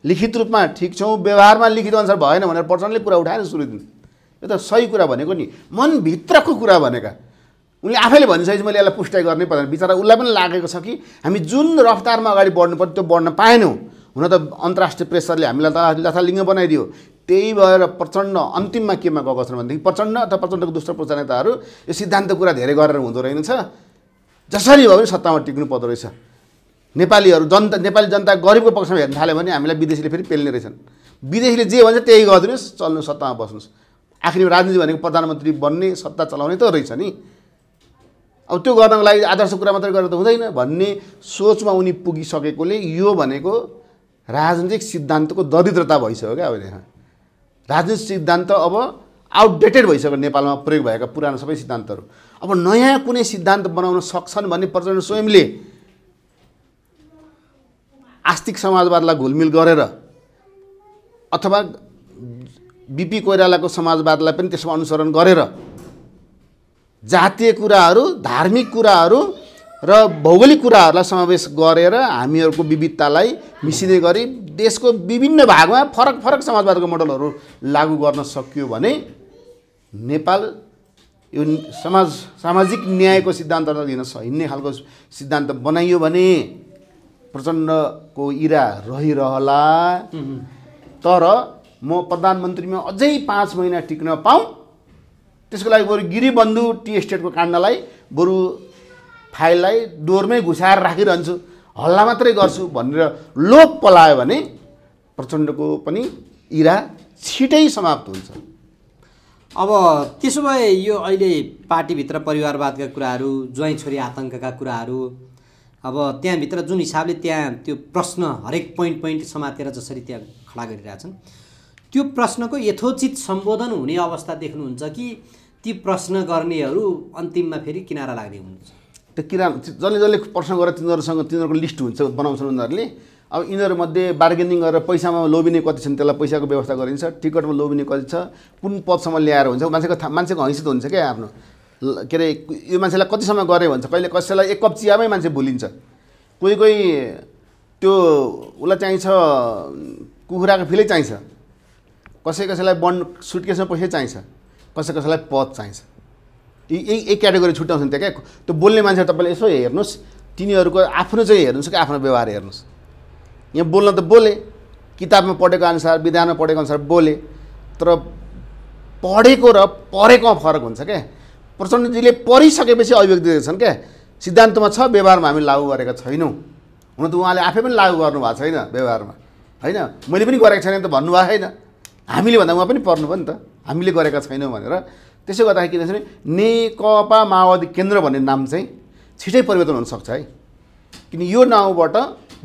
लिखित रूपमा ठिक छौँ व्यवहारमा लिखित अनुसार भएन भनेर प्रचण्डले कुरा उठाएन दिन्छ यो त सही कुरा भनेको नि मनभित्रको कुरा भनेका उनले आफैले भनिसकेपछि मैले यसलाई पुष्टि गर्नै पर्दैन बिचरा उसलाई पनि लागेको छ कि हामी जुन रफ्तारमा अगाडि बढ्नु पर्यो त्यो बढ्न पाएनौँ हुन त अन्तर्राष्ट्रिय प्रेसरले हामीलाई त लथालिङ्ग बनाइदियो त्यही भएर प्रचण्ड अन्तिममा केमा गएको छ भनेदेखि प्रचण्ड अथवा प्रचण्डको दुष्ट प्रचार नेताहरू यो सिद्धान्त कुरा धेरै गरेर हुँदो रहेनछ जसरी भए पनि सत्तामा टिक्नु पर्दो रहेछ नेपालीहरू जनता नेपाली जनता गरिबको पक्षमा हेर्न थाल्यो भने हामीलाई विदेशीले फेरि पेल्ने रहेछन् विदेशीले जे भन्छ त्यही गरिदिनुहोस् चल्नु सत्तामा बस्नुहोस् आखिरमा राजनीति भनेको प्रधानमन्त्री बन्ने सत्ता चलाउने त रहेछ नि अब त्यो गर्नको लागि आदर्श कुरा मात्रै गरेर त हुँदैन भन्ने सोचमा उनी पुगिसकेकोले यो भनेको राजनीतिक सिद्धान्तको दरिद्रता भइसक्यो क्या अब यहाँ राजनीतिक सिद्धान्त अब आउटडेटेड भइसक्यो नेपालमा प्रयोग भएका पुरानो सबै सिद्धान्तहरू अब नयाँ कुनै सिद्धान्त बनाउन सक्छन् भन्ने प्रचण्ड स्वयंले आस्तिक समाजवादलाई घुलमिल गरेर अथवा बिपी कोइरालाको समाजवादलाई पनि त्यसमा अनुसरण गरेर जातीय कुराहरू धार्मिक कुराहरू र भौगोलिक कुराहरूलाई समावेश गरेर हामीहरूको विविधतालाई मिसिने गरी देशको विभिन्न भागमा फरक फरक समाजवादको मोडलहरू लागु गर्न सकियो भने नेपाल यो समाज सामाजिक न्यायको सिद्धान्त लिन हिँड्ने खालको सिद्धान्त बनाइयो भने प्रचण्डको इरा रहिरहला तर म प्रधानमन्त्रीमा अझै पाँच महिना टिक्न पाऊँ त्यसको लागि बरु गिरिबन्धु टी स्टेटको काण्डलाई बरु फाइललाई डोरमै घुसाएर राखिरहन्छु हल्ला मात्रै गर्छु भनेर लोप पलायो भने प्रचण्डको पनि इरा छिटै समाप्त हुन्छ अब त्यसो भए यो अहिले पार्टीभित्र परिवारवादका कुराहरू ज्वाइँ छोरी आतङ्कका कुराहरू अब त्यहाँभित्र जुन हिसाबले त्यहाँ त्यो प्रश्न हरेक पोइन्ट पोइन्ट समातेर जसरी त्यहाँ खडा गरिरहेछन् त्यो प्रश्नको यथोचित सम्बोधन हुने अवस्था देख्नुहुन्छ कि ती प्रश्न गर्नेहरू अन्तिममा फेरि किनारा लाग्ने हुन्छ त्यो किरा जसले जसले प्रश्न गरेर तिनीहरूसँग तिनीहरूको लिस्ट हुन्छ बनाउँछन् उनीहरूले अब यिनीहरूमध्ये बार्गेनिङ गरेर पैसामा लोभिने कति छन् त्यसलाई पैसाको व्यवस्था गरिन्छ टिकटमा लोभिने कति छ कुन पदसम्म ल्याएर हुन्छ मान्छेको मान्छेको हैसियत हुन्छ क्या आफ्नो के अरे यो मान्छेलाई कतिसम्म गरे भन्छ कहिले कसैलाई एक कप चियामै मान्छे भुलिन्छ कोही कोही त्यो उसलाई चाहिन्छ कुखुराको फिलै चाहिन्छ कसै कसैलाई बन्ड सुटकेसमा पैसै चाहिन्छ कसै कसैलाई पद चाहिन्छ यी यही एक क्याटेगोरी छुट्याउँछन् त्यहाँ क्या त्यो बोल्ने मान्छेहरू तपाईँले यसो हेर्नुहोस् तिनीहरूको आफ्नो चाहिँ हेर्नुहोस् कि आफ्नो व्यवहार हेर्नुहोस् यहाँ बोल्न त बोले किताबमा पढेको अनुसार विधानमा पढेको अनुसार बोले तर पढेको र पढेकोमा फरक हुन्छ क्या प्रचण्डजीले पढिसकेपछि अभिव्यक्ति दिएछन् क्या सिद्धान्तमा छ व्यवहारमा हामी लागू गरेका छैनौँ हुन त उहाँले आफै पनि लागू गर्नुभएको छैन व्यवहारमा होइन मैले पनि गरेको छैन त भन्नुभएको छैन हामीले भन्दा उहाँ पनि पर्नु भयो नि त हामीले गरेका छैनौँ भनेर त्यसो गर्दाखेरि के भने नेकपा माओवादी केन्द्र भन्ने नाम चाहिँ छिटै परिवर्तन हुनसक्छ है किन यो नाउँबाट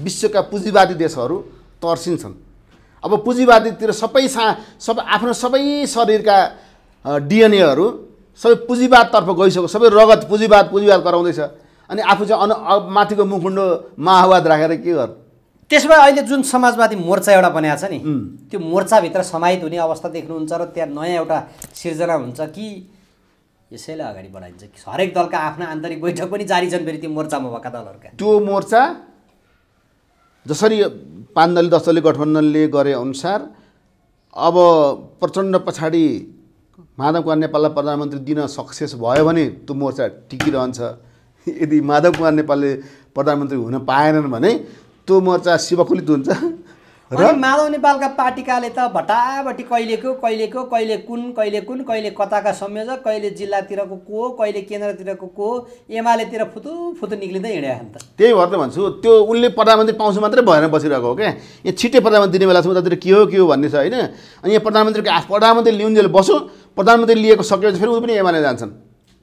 विश्वका पुँजीवादी देशहरू तर्सिन्छन् अब पुँजीवादीतिर सबै सा सबै आफ्नो सबै शरीरका डिएनएहरू सबै पुँजीवादतर्फ गइसक्यो सबै रगत पुँजीवाद पुँजीवाद गराउँदैछ अनि आफू चाहिँ अन माथिको मुखुन्डो माओवाद राखेर के गर्नु त्यसमा अहिले जुन समाजवादी मोर्चा एउटा बनाएको छ नि त्यो मोर्चाभित्र समाहित हुने अवस्था देख्नुहुन्छ र त्यहाँ नयाँ एउटा सिर्जना हुन्छ कि यसैलाई अगाडि बढाइन्छ कि हरेक दलका आफ्ना आन्तरिक बैठक पनि जारी छन् फेरि त्यो मोर्चामा भएका दलहरूका त्यो मोर्चा जसरी पाँच दल दस दलले गठबन्धनले गरे अनुसार अब प्रचण्ड पछाडि माधव कुमार नेपाललाई प्रधानमन्त्री दिन सक्सेस भयो भने त्यो मोर्चा टिकिरहन्छ यदि माधव कुमार नेपालले प्रधानमन्त्री हुन पाएनन् भने त्यो मोर्चा शिवकुलित हुन्छ र माधव नेपालका पार्टीकाले त भटाभटी कहिलेको कहिलेको कहिले कुन कहिले कुन कहिले कताका संयोजक कहिले जिल्लातिरको को कहिले केन्द्रतिरको को एमालेतिर फुतु फुतु निक्लिँदै हिँडे अन्त त्यही भएर भन्छु त्यो उनले प्रधानमन्त्री पाउँछ मात्रै भएर बसिरहेको हो क्या यहाँ छिट्टै प्रधानमन्त्री दिने बेला छ उतातिर के हो के हो भन्ने छ होइन अनि यहाँ प्रधानमन्त्रीको प्रधानमन्त्री लिउन्जेल बसो प्रधानमन्त्री लिएको सकेपछि फेरि ऊ पनि एमाले जान्छन्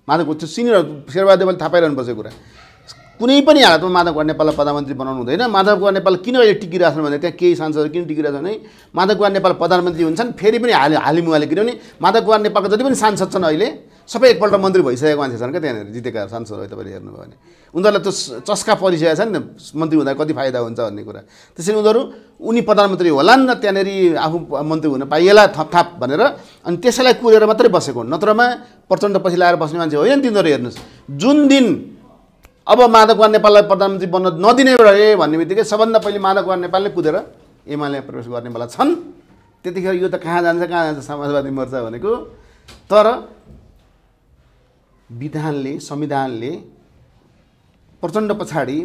माधव त्यो सिनियर शेरबहादेवले थाहा पाइरहनु पर्छ कुरा कुनै पनि हालतमा माधव कुमार नेपाललाई प्रधानमन्त्री बनाउनु हुँदैन माधव कुमार नेपाल किन अहिले टिकिरहेछन् भने त्यहाँ केही सांसदहरू किन टिकिरहेछन् भने माधव कुमार नेपाल प्रधानमन्त्री हुन्छन् फेरि पनि हाल हालिमुहाले किनभने माधव कुमार नेपालको जति पनि सांसद छन् अहिले सबै एकपल्ट मन्त्री भइसकेको मान्छे छन् क्या त्यहाँनिर जितेका सांसदहरू तपाईँले हेर्नुभयो भने उनीहरूलाई त चस्का परिसकेको छन् नि मन्त्री हुँदा कति फाइदा हुन्छ भन्ने कुरा त्यसरी उनीहरू उनी प्रधानमन्त्री होला नि त त्यहाँनिर आफू मन्त्री हुन पाइएला थपथाप भनेर अनि त्यसैलाई कुरेर मात्रै बसेको नत्रमा प्रचण्ड पछि लगाएर बस्ने मान्छे होइन नि तिनीहरू हेर्नुहोस् जुन दिन अब माधव कुमार नेपाललाई प्रधानमन्त्री बन्न नदिने रे भन्ने बित्तिकै सबभन्दा पहिले माधव कुमार नेपालले कुदेर एमाले प्रवेश गर्नेवाला छन् त्यतिखेर यो त कहाँ जान्छ कहाँ जान्छ समाजवादी मोर्चा भनेको तर विधानले संविधानले प्रचण्ड पछाडि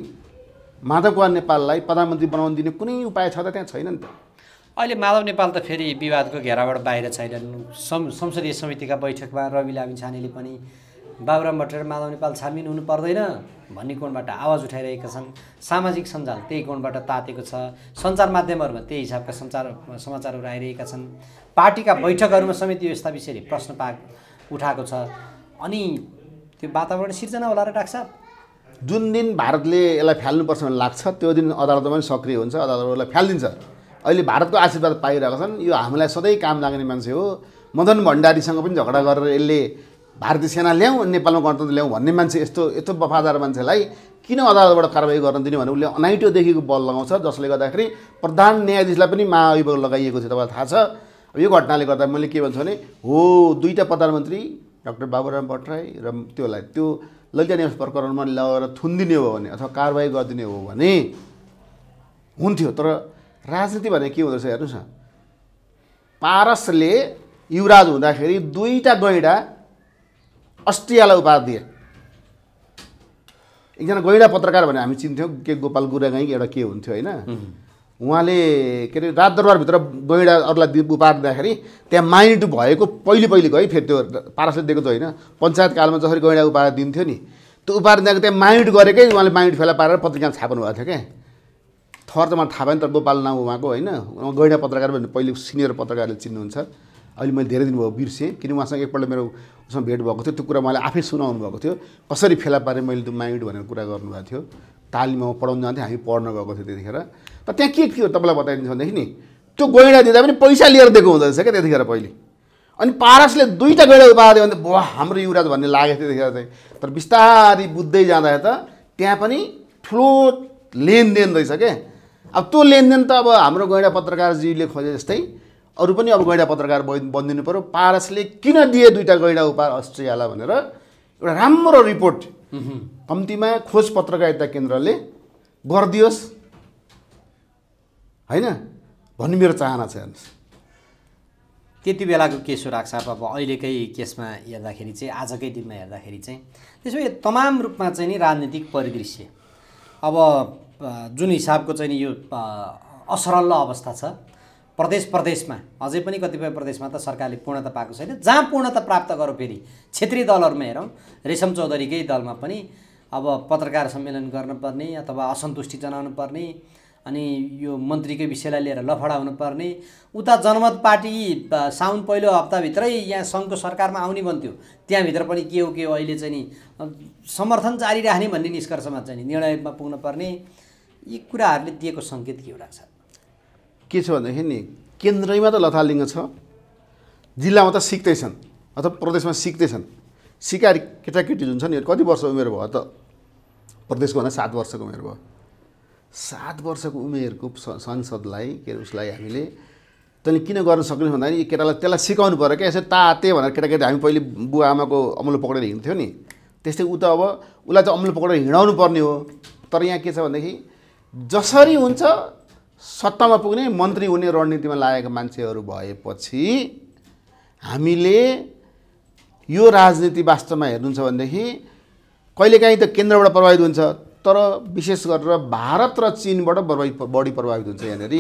माधव कुमार नेपाललाई प्रधानमन्त्री बनाउन दिने कुनै उपाय छ त त्यहाँ छैन नि त अहिले माधव नेपाल त फेरि विवादको घेराबाट बाहिर छैनन् संसदीय समितिका बैठकमा रवि लामिछानेले पनि बाबुराम भट्टराई माधव नेपाल छानबिन हुनु पर्दैन भन्ने कोणबाट आवाज उठाइरहेका छन् सामाजिक सञ्जाल त्यही कोणबाट तातेको छ सञ्चार माध्यमहरूमा त्यही हिसाबका सञ्चार समाचारहरू आइरहेका छन् पार्टीका बैठकहरूमा समेत यो यस्ता विषयले प्रश्न पा उठाएको छ अनि त्यो वातावरण सिर्जना होला र साहब जुन दिन भारतले यसलाई फाल्नुपर्छ भन्ने लाग्छ त्यो दिन अदालतमा पनि सक्रिय हुन्छ अदालतहरूलाई फालिदिन्छ अहिले भारतको आशीर्वाद पाइरहेका छन् यो हामीलाई सधैँ काम लाग्ने मान्छे हो मदन भण्डारीसँग पनि झगडा गरेर यसले भारतीय सेना ल्याउँ नेपालमा गणतन्त्र ल्याउँ भन्ने मान्छे यस्तो यस्तो वफादार मान्छेलाई किन अदालतबाट कारवाही गर्न दिने भने उसले अनाइटोदेखिको बल लगाउँछ जसले गर्दाखेरि प्रधान न्यायाधीशलाई पनि महाअभियोग लगाइएको थियो तपाईँलाई थाहा छ अब यो घटनाले गर्दा मैले के भन्छु भने हो दुईवटा प्रधानमन्त्री डाक्टर बाबुराम भट्टराई र त्योलाई त्यो ललिता निवास प्रकरणमा ल्याएर थुनिदिने हो भने अथवा कारवाही गरिदिने हो भने हुन्थ्यो तर राजनीति भने के हुँदो रहेछ हेर्नुहोस् न पारसले युवराज हुँदाखेरि दुईवटा गैँडा अस्ट्रियालाई उपहार दिए एकजना गैँडा पत्रकार भने हामी चिन्थ्यौँ के गोपाल गुरागाई एउटा के हुन्थ्यो होइन उहाँले के अरे रातदरबारभित्र गैँडा अरूलाई उपहार दिँदाखेरि त्यहाँ माइन्ड भएको पहिले पहिले गयो फेरि त्यो पारसले दिएको त होइन पञ्चायतकालमा जसरी गैँडा उपहार दिन्थ्यो नि त्यो उपहार दिँदा त्यहाँ माइन्ड गरेकै उहाँले माइन्ड फेला पारेर पत्रिका छाप्नु भएको थियो क्या थर त मलाई थाहा भएन तर गोपाल नाउँ उहाँको होइन उहाँ गैँडा पत्रकार भन्ने पहिले सिनियर पत्रकारले चिन्नुहुन्छ अहिले मैले धेरै दिन भयो बिर्सेँ किन उहाँसँग एकपल्ट मेरो उसमा भेट भएको थियो त्यो कुरा मलाई आफै सुनाउनु भएको थियो कसरी फेला पारे मैले त्यो माइन्ड भनेर कुरा गर्नुभएको थियो तालिममा पढाउनु जान्थेँ हामी पढ्न गएको थियो त्यतिखेर तर त्यहाँ के थियो तपाईँलाई बताइदिन्छ भनेदेखि नि त्यो गैँडा दिँदा पनि पैसा लिएर दिएको हुँदो रहेछ क्या त्यतिखेर पहिले अनि पारसले दुईवटा गैँडा उपायो भने बो हाम्रो युवराज भन्ने लागेको थियो त्यतिखेर चाहिँ तर बिस्तारै बुझ्दै जाँदा त त्यहाँ पनि ठुलो लेनदेन रहेछ क्या अब त्यो लेनदेन त अब हाम्रो गैँडा पत्रकारजीले खोजे जस्तै अरू पनि अब गैडा पत्रकार बनिदिनु पऱ्यो पारसले किन दिए दुईवटा गैडा उपहार अस्ट्रेलियालाई भनेर एउटा राम्रो रिपोर्ट कम्तीमा खोज पत्रकारिता केन्द्रले गरिदियोस् होइन भन्ने मेरो चाहना छ हेर्नुहोस् त्यति बेलाको केस हो राख्छ अब अहिलेकै केसमा हेर्दाखेरि चाहिँ आजकै दिनमा हेर्दाखेरि चाहिँ त्यसो भए तमाम रूपमा चाहिँ नि राजनीतिक परिदृश्य अब जुन हिसाबको चाहिँ नि यो असरल अवस्था छ प्रदेश प्रदेशमा अझै पनि कतिपय प्रदेशमा त सरकारले पूर्णता पाएको छैन जहाँ पूर्णता प्राप्त गरौँ फेरि क्षेत्रीय दलहरूमा हेरौँ रेशम चौधरीकै दलमा पनि अब पत्रकार सम्मेलन गर्नुपर्ने अथवा असन्तुष्टि जनाउनु पर्ने अनि यो मन्त्रीकै विषयलाई लिएर लफडा हुनुपर्ने उता जनमत पार्टी साउन पहिलो हप्ताभित्रै यहाँ सङ्घको सरकारमा आउने भन्थ्यो त्यहाँभित्र पनि के हो के हो अहिले चाहिँ नि समर्थन जारी राख्ने भन्ने निष्कर्षमा चाहिँ निर्णयमा पुग्नुपर्ने यी कुराहरूले दिएको सङ्केत के हो राख्छ के छ भनेदेखि नि केन्द्रैमा त लथालिङ्ग छ जिल्लामा त सिक्दैछन् अथवा प्रदेशमा सिक्दैछन् सिकाएर केटाकेटी जुन छ नि कति वर्ष उमेर भयो त प्रदेशको भन्दा सात वर्षको उमेर भयो सात वर्षको उमेरको संसदलाई के अरे उसलाई हामीले तैँले किन गर्न सक्ने भन्दाखेरि यो केटालाई त्यसलाई सिकाउनु पऱ्यो क्या यसो ताते भनेर केटाकेटी हामी पहिले बुवा आमाको अमुलो पक्रेर हिँड्थ्यौँ नि त्यस्तै ऊ त अब उसलाई चाहिँ अम्ल पक्रेर हिँडाउनु पर्ने हो तर यहाँ के छ भनेदेखि जसरी हुन्छ सत्तामा पुग्ने मन्त्री हुने रणनीतिमा लागेका मान्छेहरू भएपछि हामीले यो राजनीति वास्तवमा हेर्नुहुन्छ भनेदेखि कहिलेकाहीँ त केन्द्रबाट प्रभावित हुन्छ तर विशेष गरेर भारत र चिनबाट बढी प्रभावित हुन्छ यहाँनिर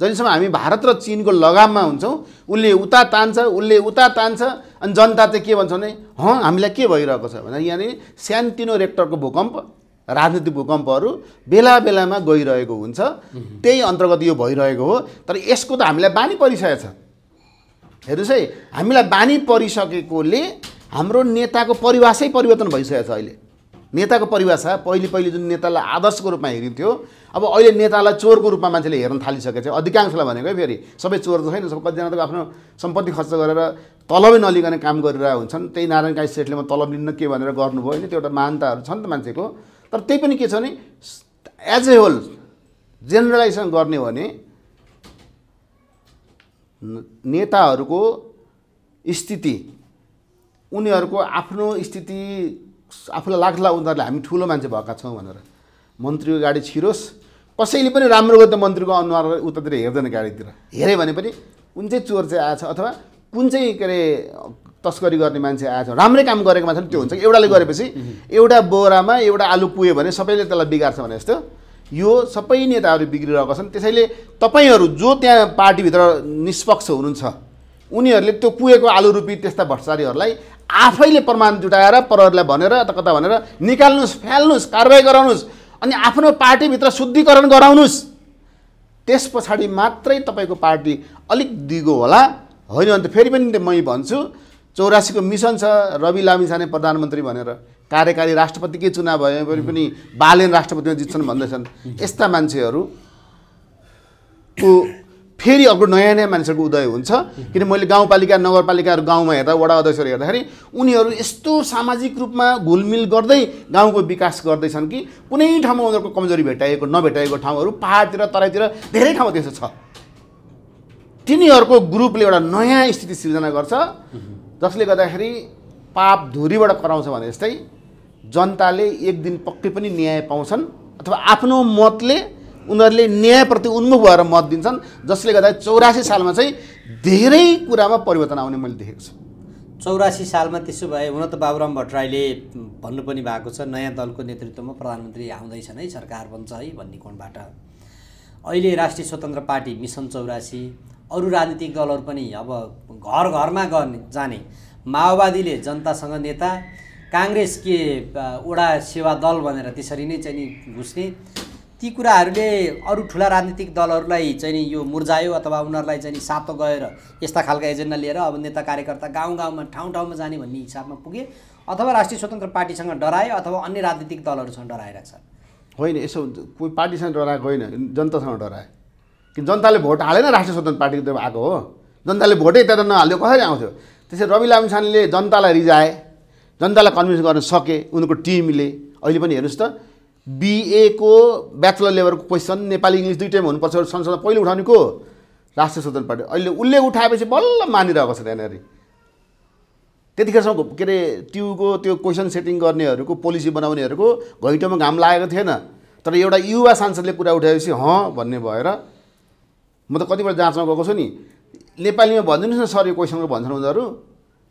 जहिलेसम्म हामी भारत र चिनको लगाममा हुन्छौँ उसले उता तान्छ उसले उता तान्छ अनि जनता चाहिँ के भन्छ भने हँ हामीलाई के भइरहेको छ भन्दा यहाँनिर सानोतिनो रेक्टरको भूकम्प राजनीतिक भूकम्पहरू बेला बेलामा गइरहेको हुन्छ त्यही अन्तर्गत यो भइरहेको हो तर यसको त हामीलाई बानी परिसकेको छ हेर्नुहोस् है हामीलाई बानी परिसकेकोले हाम्रो नेताको परिभाषै परिवर्तन भइसकेको छ अहिले नेताको परिभाषा पहिले पहिले जुन नेतालाई आदर्शको रूपमा हेरिन्थ्यो अब अहिले नेतालाई चोरको रूपमा मान्छेले हेर्न थालिसकेको छ अधिकांशलाई भनेको है फेरि सबै चोर त छैन कतिजना त आफ्नो सम्पत्ति खर्च गरेर तलबै नलिकन काम गरिरहेको हुन्छन् त्यही नारायण काजी सेठले म तलब लिन्न के भनेर गर्नुभयो होइन त्यो एउटा मानताहरू छन् त मान्छेको तर त्यही पनि के छ भने एज ए होल जेनरलाइजेसन गर्ने हो भने नेताहरूको स्थिति उनीहरूको आफ्नो स्थिति आफूलाई लाग्ला उनीहरूले हामी ठुलो मान्छे भएका छौँ भनेर मन्त्रीको गाडी छिरोस् कसैले पनि राम्रो गर्दा मन्त्रीको अनुहार उतातिर हेर्दैन गाडीतिर हेऱ्यो भने पनि कुन चाहिँ चोर चाहिँ आएछ अथवा कुन चाहिँ के अरे तस्करी गर्ने मान्छे आएछ राम्रै काम गरेको मान्छेले त्यो हुन्छ कि एउटाले गरेपछि एउटा बोरामा एउटा आलु पुग्यो भने सबैले त्यसलाई बिगार्छ भने जस्तो यो सबै नेताहरू बिग्रिरहेका छन् त्यसैले तपाईँहरू जो त्यहाँ पार्टीभित्र निष्पक्ष हुनुहुन्छ उनीहरूले त्यो पुगेको आलु रुपी त्यस्ता भट्टाचारीहरूलाई आफैले प्रमाण जुटाएर परहरूलाई भनेर यता कता भनेर निकाल्नुहोस् फ्याल्नुहोस् कारवाही गराउनुहोस् अनि आफ्नो पार्टीभित्र शुद्धिकरण गराउनुहोस् त्यस पछाडि मात्रै तपाईँको पार्टी अलिक दिगो होला होइन भने फेरि पनि म भन्छु चौरासीको मिसन छ रवि लामिछाने प्रधानमन्त्री भनेर कार्यकारी राष्ट्रपतिकै चुनाव भए पनि बालेन राष्ट्रपतिमा जित्छन् भन्दैछन् यस्ता मान्छेहरू को फेरि अर्को नयाँ नयाँ मान्छेहरूको उदय हुन्छ किन मैले गाउँपालिका नगरपालिकाहरू गाउँमा हेर्दा वडा अध्यक्षहरू हेर्दाखेरि उनीहरू यस्तो सामाजिक रूपमा घुलमिल गर्दै गाउँको विकास गर्दैछन् कि कुनै ठाउँमा उनीहरूको कमजोरी भेटाइएको नभेटाइएको ठाउँहरू पाहाडतिर तराईतिर धेरै ठाउँमा त्यस्तो छ तिनीहरूको ग्रुपले एउटा नयाँ स्थिति सिर्जना गर्छ जसले गर्दाखेरि पाप धुरीबाट कराउँछ भने जस्तै जनताले एक दिन पक्कै पनि न्याय पाउँछन् अथवा आफ्नो मतले उनीहरूले न्यायप्रति उन्मुख भएर मत दिन्छन् जसले गर्दा चौरासी सालमा चाहिँ धेरै कुरामा परिवर्तन आउने मैले देखेको छु चौरासी सालमा त्यसो भए हुन त बाबुराम भट्टराईले भन्नु पनि भएको छ नयाँ दलको नेतृत्वमा प्रधानमन्त्री आउँदैछन् है सरकार बन्छ है भन्ने कोणबाट अहिले राष्ट्रिय स्वतन्त्र पार्टी मिसन चौरासी अरू राजनीतिक दलहरू पनि अब घर घरमा गर्ने जाने माओवादीले जनतासँग नेता काङ्ग्रेस के वडा सेवा दल भनेर त्यसरी नै चाहिँ नि घुस्ने ती कुराहरूले अरू ठुला राजनीतिक दलहरूलाई चाहिँ नि यो मुर्जायो अथवा उनीहरूलाई चाहिँ नि सातो गएर यस्ता खालका एजेन्डा लिएर अब नेता कार्यकर्ता गाउँ गाउँमा ठाउँ ठाउँमा जाने भन्ने हिसाबमा पुगे अथवा राष्ट्रिय स्वतन्त्र पार्टीसँग डरायो अथवा अन्य राजनीतिक दलहरूसँग डराइरहेको छ होइन यसो कोही पार्टीसँग डराएको होइन जनतासँग डराए कि जनताले भोट हालेन राष्ट्रिय स्वतन्त्र पार्टीको आएको हो जनताले भोटै त्यता नहाल्यो कसरी आउँथ्यो त्यसै रवि लामिछानेले जनतालाई रिजाए जनतालाई कन्भिन्स गर्न सके उनको टिमले अहिले पनि हेर्नुहोस् त बिएको ब्याचलर लेभलको क्वेसन नेपाली इङ्ग्लिस टाइम हुनुपर्छ संसदमा पहिलो उठाउने को राष्ट्रिय स्वतन्त्र पार्टी अहिले उसले उठाएपछि बल्ल मानिरहेको छ त्यहाँनिर त्यतिखेरसम्म के अरे ट्युको त्यो क्वेसन सेटिङ गर्नेहरूको पोलिसी बनाउनेहरूको घैटोमा घाम लागेको थिएन तर एउटा युवा सांसदले कुरा उठाएपछि हँ भन्ने भएर म त कतिपल्ट जाँचमा गएको छु नि नेपालीमा भनिदिनुहोस् न सर यो कोइसनको भन्छन् उनीहरू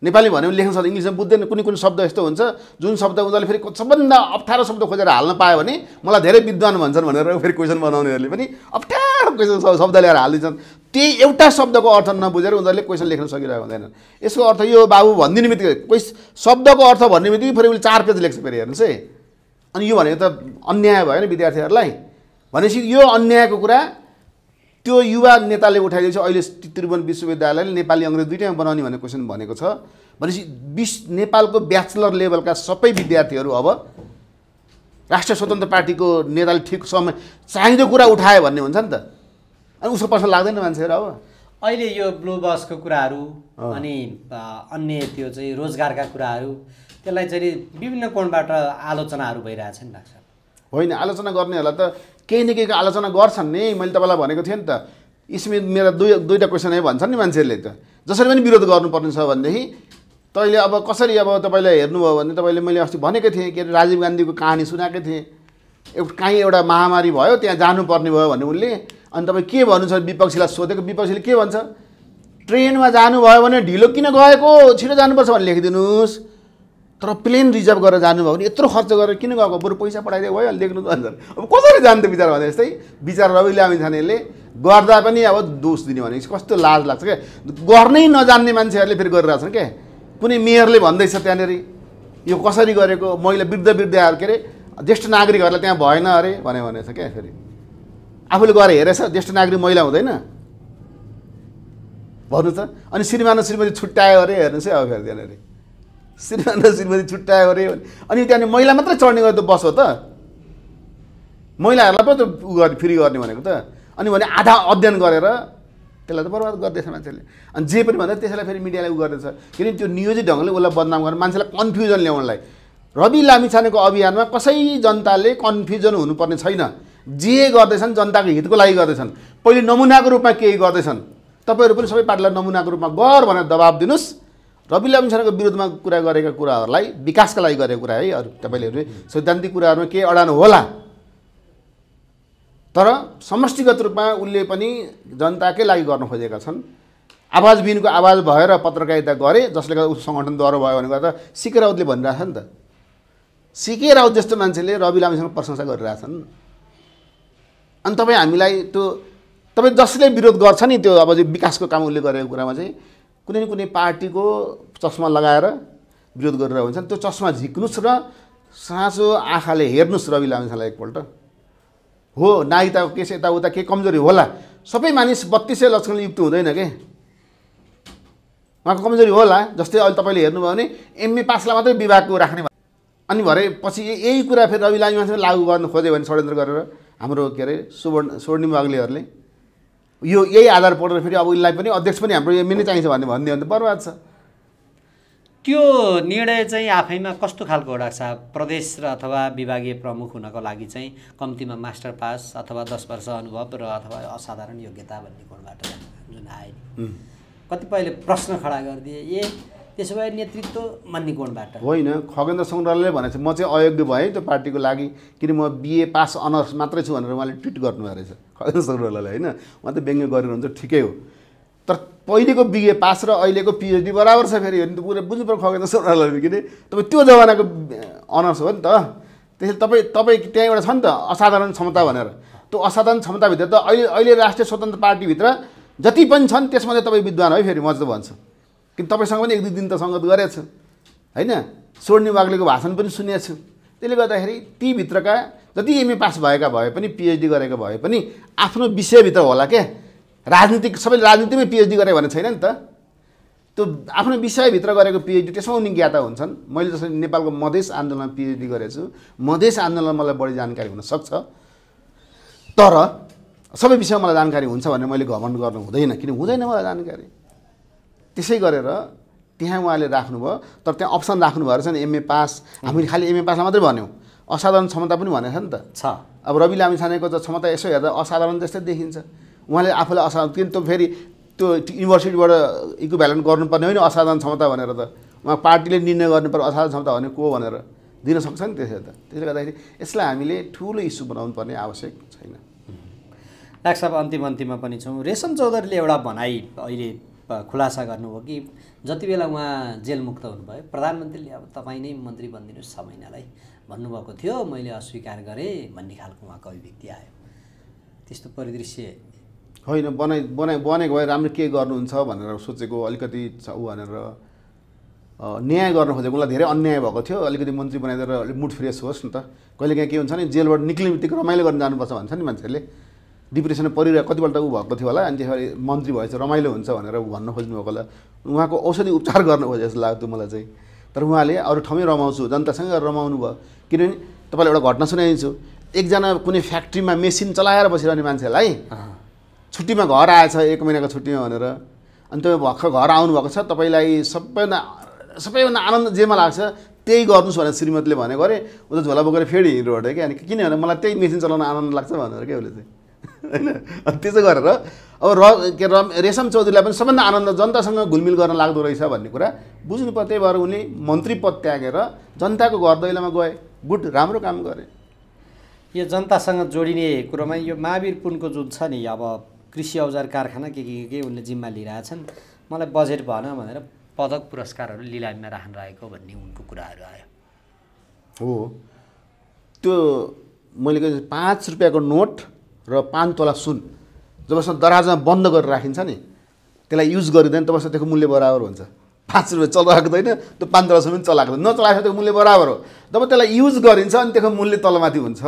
नेपाली भन्यो भने लेख्न सक्छ इङ्ग्लिसमा बुझ्दैन कुनै कुनै शब्द यस्तो हुन्छ जुन शब्द उनीहरूले फेरि सबभन्दा अप्ठ्यारो शब्द खोजेर हाल्न पायो भने मलाई धेरै विद्वान भन्छन् भनेर फेरि क्वेसन बनाउनेहरूले पनि अप्ठ्यारो क्वेसन शब्द ल्याएर हालिदिन्छन् त्यही एउटा शब्दको अर्थ नबुझेर उनीहरूले क्वेसन लेख्न सकिरहेको हुँदैनन् यसको अर्थ यो बाबु भनिदिने बित्तिकै कोही शब्दको अर्थ भन्ने बित्तिकै फेरि उसले चार पेज लेख्छ फेरि हेर्नुहोस् है अनि यो भनेको त अन्याय भयो नि विद्यार्थीहरूलाई भनेपछि यो अन्यायको कुरा त्यो युवा नेताले उठाइदिएपछि अहिले त्रिभुवन विश्वविद्यालयले नेपाली अङ्ग्रेज दुइटैमा बनाउने भन्ने क्वेसन भनेको छ भनेपछि विश नेपालको ब्याचलर लेभलका सबै विद्यार्थीहरू अब राष्ट्रिय स्वतन्त्र पार्टीको नेताले ठिक समय चाहिँदो कुरा उठायो भन्ने हुन्छ नि त अनि उसको प्रश्न लाग्दैन मान्छेहरू अब अहिले यो ब्लु बसको कुराहरू अनि अन्य त्यो चाहिँ रोजगारका कुराहरू त्यसलाई चाहिँ विभिन्न कोणबाट आलोचनाहरू भइरहेछ नि डाक्टर होइन आलोचना गर्नेहरूलाई त केही न केहीको आलोचना गर्छन् नि मैले तपाईँलाई भनेको थिएँ नि त स्मित मेरा दुई दुईवटा क्वेसन है भन्छन् नि मान्छेहरूले त जसरी पनि विरोध गर्नुपर्ने छ भनेदेखि तैँले अब कसरी अब तपाईँले हेर्नुभयो भने तपाईँले मैले अस्ति भनेकै थिएँ के अरे राजीव गान्धीको कहानी सुनाएकै थिएँ एउटा काहीँ एउटा महामारी भयो त्यहाँ जानुपर्ने भयो भने उनले अनि तपाईँ के भन्नु छ विपक्षीलाई सोधेको विपक्षीले के भन्छ ट्रेनमा जानुभयो भने ढिलो किन गएको छिटो जानुपर्छ भने लेखिदिनुहोस् तर प्लेन रिजर्भ गरेर जानुभयो भने यत्रो खर्च गरेर किन गएको बरु पैसा पठाइदियो भयो अलिक देख्नु त अब कसरी जान्थ्यो विचार भने जस्तै विचार रवि लामी जानेले गर्दा पनि अब दोष दिने भने कस्तो लाज लाग्छ क्या गर्नै नजान्ने मान्छेहरूले फेरि गरिरहेछन् क्या कुनै मेयरले भन्दैछ त्यहाँनिर यो कसरी गरेको महिला वृद्ध वृद्धहरू के अरे ज्येष्ठ नागरिकहरूलाई त्यहाँ भएन अरे भन्यो भने छ क्या फेरि आफूले गएर हेरेछ ज्येष्ठ नागरिक महिला हुँदैन भन्नु त अनि श्रीमान श्रीमती छुट्यायो अरे हेर्नुहोस् है अब फेरि त्यहाँनिर श्रीमान र श्रीमती छुट्यायो अरे अनि त्यहाँनिर महिला मात्रै चढ्ने गरेर त बस हो त महिलाहरूलाई पो त उ गर्ने फ्री गर्ने भनेको त अनि भने आधा अध्ययन गरेर त्यसलाई त बर्बाद गर्दैछ मान्छेले अनि जे पनि भन्दा त्यसलाई फेरि मिडियालाई उ गर्दैछ किनभने त्यो नियोजित ढङ्गले उसलाई बदनाम गरेर मान्छेलाई कन्फ्युजन ल्याउनलाई रवि लामिछानेको अभियानमा कसै जनताले कन्फ्युजन हुनुपर्ने छैन जे गर्दैछन् जनताको हितको लागि गर्दैछन् पहिले नमुनाको रूपमा केही गर्दैछन् तपाईँहरू पनि सबै पार्टीलाई नमुनाको रूपमा गर भनेर दबाब दिनुहोस् रवि लामिछानेको विरोधमा कुरा गरेका कुराहरूलाई विकासका लागि गरेको कुरा है अरू तपाईँले सैद्धान्तिक कुराहरूमा केही अडान होला तर समष्टिगत रूपमा उसले पनि जनताकै लागि गर्न खोजेका छन् आवाजबिनको आवाज भएर पत्रकारिता गरे जसले गर्दा उसको सङ्गठनद्वारा भयो भने गर्दा सिके राउतले भनिरहेछ नि त सिके राउत जस्तो मान्छेले रवि लामिसँग प्रशंसा गरिरहेछन् अनि तपाईँ हामीलाई त्यो तपाईँ जसले विरोध गर्छ नि त्यो अब विकासको काम उसले गरेको कुरामा चाहिँ कुनै न कुनै पार्टीको चस्मा लगाएर विरोध गरिरहेको हुन्छन् त्यो चस्मा झिक्नुहोस् र साँचो आँखाले हेर्नुहोस् रवि लामिछालाई एकपल्ट हो नागरिकताको केस यताउता के कमजोरी होला सबै मानिस बत्तिसै लक्षणले युक्त हुँदैन के उहाँको कमजोरी होला जस्तै अहिले तपाईँले हेर्नुभयो भने एमए पासलाई मात्रै विभागको राख्ने अनि भरे पछि यही कुरा फेरि रवि लामिमा लागू गर्न खोज्यो भने षड्यन्त्र गरेर हाम्रो के अरे सुवर्ण स्वर्णिम बाग्लेहरूले यो यही आधार पढेर फेरि अब यसलाई पनि अध्यक्ष पनि हाम्रो यो मिल्ने चाहिन्छ भन्ने भनिदियो भने त बर्बाद छ त्यो निर्णय चाहिँ आफैमा कस्तो खालको एउटा छ प्रदेश र अथवा विभागीय प्रमुख हुनको लागि चाहिँ कम्तीमा मास्टर पास अथवा दस वर्ष अनुभव र अथवा असाधारण योग्यता भन्ने गुणबाट जुन आयो कतिपयले प्रश्न खडा गरिदिए ए त्यसो भए नेतृत्व मान्ने गुणबाट होइन खगेन्द्र भनेको छ म चाहिँ अयोग्य भएँ त्यो पार्टीको लागि किन म बिए पास अनर्स मात्रै छु भनेर उहाँले ट्विट गर्नुभएको रहेछ खगेन्द्र सङ्ग्रहालले होइन उहाँ त व्यङ्ग्य गरिरहनुहुन्छ ठिकै हो तर पहिलेको बिए पास र अहिलेको पिएचडी बराबर छ फेरि हेर्नु त पुरा बुझ्नु पऱ्यो खगेन्द्र सङ्ग्रहालले किन तपाईँ त्यो जमानाको अनर्स हो नि त त्यसले तपाईँ तपाईँ त्यहाँ एउटा छ नि त असाधारण क्षमता भनेर त्यो असाधारण क्षमताभित्र त अहिले अहिले राष्ट्रिय स्वतन्त्र पार्टीभित्र जति पनि छन् त्यसमा चाहिँ तपाईँ विद्वान है फेरि म चाहिँ भन्छु किन तपाईँसँग पनि एक दुई दिन त सङ्गत गरेछ होइन स्वर्णी वाग्लेको भाषण पनि सुनेको छु त्यसले गर्दाखेरि तीभित्रका जति एमए पास भएका भए पनि पिएचडी गरेका भए पनि आफ्नो विषयभित्र होला क्या राजनीतिक सबैले राजनीतिमै पिएचडी गरे भने छैन नि त त्यो आफ्नो विषयभित्र गरेको पिएचडी त्यसमा उनी ज्ञाता हुन्छन् मैले जसरी नेपालको मधेस आन्दोलनमा पिएचडी गरेको छु मधेस आन्दोलनमा मलाई बढी जानकारी हुनसक्छ तर सबै विषयमा मलाई जानकारी हुन्छ भनेर मैले घमण्ड गर्नु हुँदैन किन हुँदैन मलाई जानकारी त्यसै गरेर त्यहाँ उहाँले राख्नुभयो तर त्यहाँ अप्सन राख्नुभयो रहेछ नि एमए पास हामीले खालि एमए पासलाई मात्रै भन्यौँ असाधारण क्षमता पनि भनेको छ नि त छ अब रवि लामी छानेको त क्षमता यसो हेर्दा असाधारण जस्तै देखिन्छ उहाँले आफूलाई असाधारण किन त्यो फेरि त्यो युनिभर्सिटीबाट इक्व भ्यालेन्ट गर्नुपर्ने होइन असाधारण क्षमता भनेर त उहाँ पार्टीले निर्णय गर्नुपर्ने असाधारण क्षमता भने को भनेर दिन सक्छ नि त्यसरी त त्यसले गर्दाखेरि यसलाई हामीले ठुलो इस्यु बनाउनु पर्ने आवश्यक छैन डाक्टर अब अन्तिम अन्तिममा पनि छौँ रेशम चौधरीले एउटा भनाइ अहिले खुलासा गर्नुभयो कि जति बेला उहाँ जेलमुक्त हुनुभयो प्रधानमन्त्रीले अब तपाईँ नै मन्त्री बनिदिनुहोस् छ महिनालाई भन्नुभएको थियो मैले अस्वीकार गरेँ भन्ने खालको उहाँको अभिव्यक्ति आयो त्यस्तो परिदृश्य होइन बनाइ बनाइ बनेको भए राम्रो के गर्नुहुन्छ भनेर सोचेको अलिकति छ ऊ भनेर न्याय गर्न खोजेको उसलाई धेरै अन्याय भएको थियो अलिकति मन्त्री बनाइदिएर अलिक मुड फ्रेस होस् न त कहिलेकाहीँ के हुन्छ नि जेलबाट निक्लिने बित्तिकै रमाइलो गर्न जानुपर्छ भन्छ नि मान्छेहरूले डिप्रेसन परिरहेको कतिपल्ट ऊ भएको थियो होला अनि त्यसरी मन्त्री भएछ रमाइलो हुन्छ भनेर भन्न खोज्नुभएको होला उहाँको औषधि उपचार गर्नु खोजे जस्तो लाग्थ्यो मलाई चाहिँ तर उहाँले अरू ठाउँमै रमाउँछु जनतासँग रमाउनु भयो किनभने तपाईँलाई एउटा घटना सुनाइदिन्छु एकजना कुनै फ्याक्ट्रीमा मेसिन चलाएर बसिरहने मान्छेलाई छुट्टीमा घर आएछ एक महिनाको छुट्टीमा भनेर अनि तपाईँ भर्खर घर आउनुभएको छ तपाईँलाई सबैभन्दा सबैभन्दा आनन्द जेमा लाग्छ त्यही गर्नुहोस् भनेर श्रीमतीले भनेको अरे उता झोला बोकेर फेरि अरे क्या अनि किनभने मलाई त्यही मेसिन चलाउन आनन्द लाग्छ भनेर क्या उसले चाहिँ होइन अनि त्यसो गरेर अब र के रम रेशम चौधरीलाई पनि सबभन्दा आनन्द जनतासँग घुलमिल गर्न लाग्दो रहेछ भन्ने कुरा बुझ्नु पर्थ्यो त्यही भएर उनले मन्त्री पद त्यागेर जनताको घर दैलोमा गए गुड राम्रो काम गरे यो जनतासँग जोडिने कुरोमा यो महावीर पुनको जुन छ नि अब कृषि औजार कारखाना के के के उनले जिम्मा लिइरहेछन् मलाई बजेट भएन भनेर पदक पुरस्कारहरू लिलामीमा राख्नु रहेको भन्ने उनको कुराहरू आयो हो त्यो मैले पाँच रुपियाँको नोट र पान तोला सुन जबसम्म दराजमा बन्द गरेर राखिन्छ नि त्यसलाई युज गरिँदैन तबसम्म त्यसको मूल्य बराबर हुन्छ पाँच रुपियाँ चलाएको होइन त्यो पाँच तोलासम्म पनि चलाएको नचलाएको त्यसको मूल्य बराबर हो जब त्यसलाई युज गरिन्छ अनि त्यसको मूल्य तलमाथि हुन्छ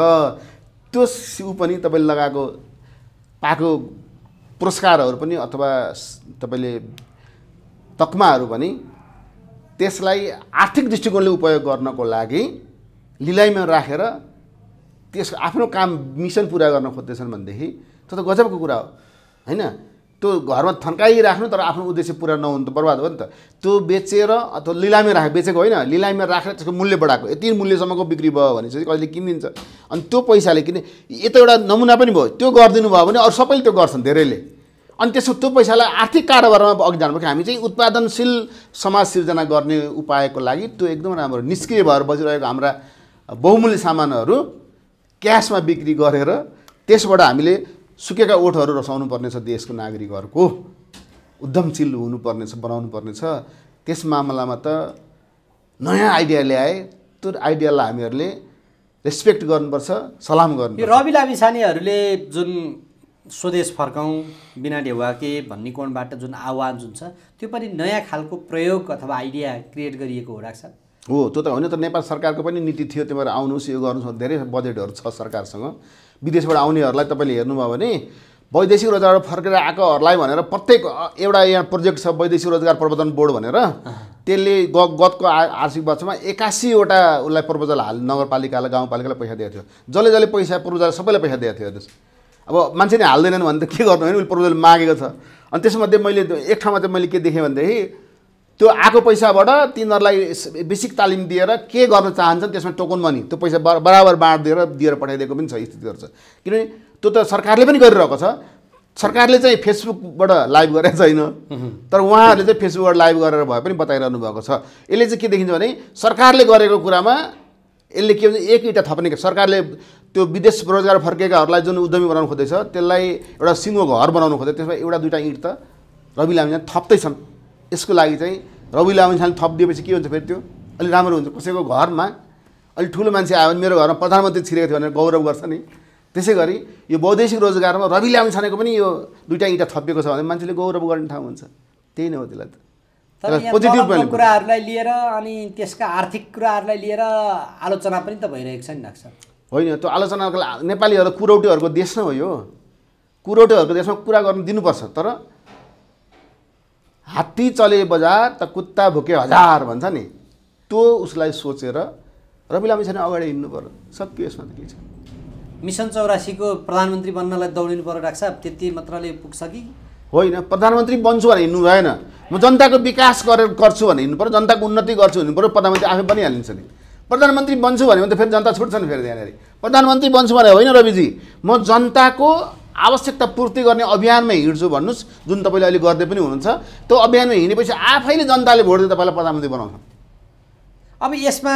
त्यो सिउ पनि तपाईँले लगाएको पाएको पुरस्कारहरू पनि अथवा तपाईँले तकमाहरू पनि त्यसलाई आर्थिक दृष्टिकोणले उपयोग गर्नको लागि लिलाइमा राखेर त्यस आफ्नो काम मिसन पुरा गर्न खोज्दैछन् भनेदेखि त्यो त गजबको कुरा हो होइन त्यो घरमा थन्काइराख्नु तर आफ्नो उद्देश्य पुरा नहुनु त बर्बाद हो नि त त्यो बेचेर अथवा लिलामी राख बेचेको होइन लिलामीमा राखेर त्यसको मूल्य बढाएको यति मूल्यसम्मको बिक्री भयो भने चाहिँ कहिले किनिदिन्छ अनि त्यो पैसाले किने यता एउटा नमुना पनि भयो त्यो गरिदिनु भयो भने अरू सबैले त्यो गर्छन् धेरैले अनि त्यसो त्यो पैसालाई आर्थिक कारोबारमा अघि जानु हामी चाहिँ उत्पादनशील समाज सिर्जना गर्ने उपायको लागि त्यो एकदम राम्रो निष्क्रिय भएर बजिरहेको हाम्रा बहुमूल्य सामानहरू क्यासमा बिक्री गरेर त्यसबाट हामीले सुकेका ओठहरू रसाउनु पर्नेछ देशको नागरिकहरूको उद्यमशील हुनुपर्नेछ बनाउनु पर्नेछ त्यस मामलामा त नयाँ आइडिया ल्याए त्यो आइडियालाई हामीहरूले रेस्पेक्ट गर्नुपर्छ सलाम गर्नु यो रवि लामिसानेहरूले जुन स्वदेश फर्काउँ बिना ढेवाके भन्ने कोणबाट जुन आह्वान जुन छ त्यो पनि नयाँ खालको प्रयोग अथवा आइडिया क्रिएट गरिएको हो राख्छ हो त्यो त होइन त नेपाल सरकारको पनि नीति थियो त्यही भएर आउनुहोस् यो गर्नुहोस् धेरै बजेटहरू छ सरकारसँग विदेशबाट आउनेहरूलाई तपाईँले हेर्नुभयो भने वैदेशिक रोजगार फर्केर आएकोहरूलाई भनेर प्रत्येक एउटा यहाँ प्रोजेक्ट छ वैदेशिक रोजगार प्रबन्धन बोर्ड भनेर त्यसले ग गतको आर्थिक वर्षमा एकासीवटा उसलाई प्रपोजल हाल नगरपालिकालाई गाउँपालिकालाई पैसा दिएको थियो जसले जसले पैसा प्रपोजल सबैलाई पैसा दिएको थियो हेर्नुहोस् अब मान्छे नै हाल्दैनन् भने त के गर्नु होइन उसले प्रपोजल मागेको छ अनि त्यसमध्ये मैले एक ठाउँमा चाहिँ मैले के देखेँ भनेदेखि त्यो आएको पैसाबाट तिनीहरूलाई बेसिक तालिम दिएर के गर्न चाहन्छन् त्यसमा टोकन मनी त्यो पैसा बराबर बाँडिदिएर दिएर पठाइदिएको पनि छ स्थितिहरू छ किनभने त्यो त सरकारले पनि गरिरहेको छ सरकारले चाहिँ फेसबुकबाट लाइभ गरेको छैन तर उहाँहरूले चाहिँ फेसबुकबाट लाइभ गरेर भए पनि बताइरहनु भएको छ यसले चाहिँ के देखिन्छ भने सरकारले गरेको कुरामा यसले के भन्छ एक इँटा थप्ने सरकारले त्यो विदेश रोजगार फर्केकाहरूलाई जुन उद्यमी बनाउनु खोज्दैछ त्यसलाई एउटा सिङ्गो घर बनाउनु खोज्दै त्यसमा एउटा दुइटा इँट त रवि लामिछाने थप्दैछन् यसको लागि चाहिँ रवि लामिछाने थपिदिएपछि के हुन्छ फेरि त्यो अलिक राम्रो हुन्छ कसैको घरमा अलिक ठुलो मान्छे आयो भने मेरो घरमा प्रधानमन्त्री छिरेको थियो भनेर गौरव गर्छ नि त्यसै गरी यो वैदेशिक रोजगारमा रवि छानेको पनि यो दुइटा इँटा थपिएको छ भने मान्छेले गौरव गर्ने ठाउँ हुन्छ त्यही नै हो त्यसलाई त पोजिटिभ कुराहरूलाई लिएर अनि त्यसका आर्थिक कुराहरूलाई लिएर आलोचना पनि त भइरहेको छ नि लाग्छ होइन त्यो आलोचनाको नेपालीहरू कुरौटेहरूको देश नै हो यो कुरौटेहरूको देशमा कुरा गर्नु दिनुपर्छ तर हात्ती चले बजार त कुत्ता भुके हजार भन्छ नि त्यो उसलाई सोचेर लामी मिसन अगाडि हिँड्नु पर्यो सक्यो यसमा त के छ मिसन चौरासीको प्रधानमन्त्री बन्नलाई दौडिनु पर्यो डाक्टर साहब त्यति मात्रले पुग्छ कि होइन प्रधानमन्त्री बन्छु भने हिँड्नु भएन म जनताको विकास गरेर गर्छु भने हिँड्नु पऱ्यो जनताको उन्नति गर्छु हिँड्नु पऱ्यो प्रधानमन्त्री आफै हालिन्छ नि प्रधानमन्त्री बन्छु भन्यो भने त फेरि जनता छुट्छ नि फेरि त्यहाँनिर प्रधानमन्त्री बन्छु भने होइन रविजी म जनताको आवश्यकता पूर्ति गर्ने अभियानमै हिँड्छु भन्नुहोस् जुन तपाईँले अहिले गर्दै पनि हुनुहुन्छ त्यो अभियानमा हिँडेपछि आफैले जनताले भोट दिएर तपाईँलाई प्रधानमन्त्री बनाउँछ अब यसमा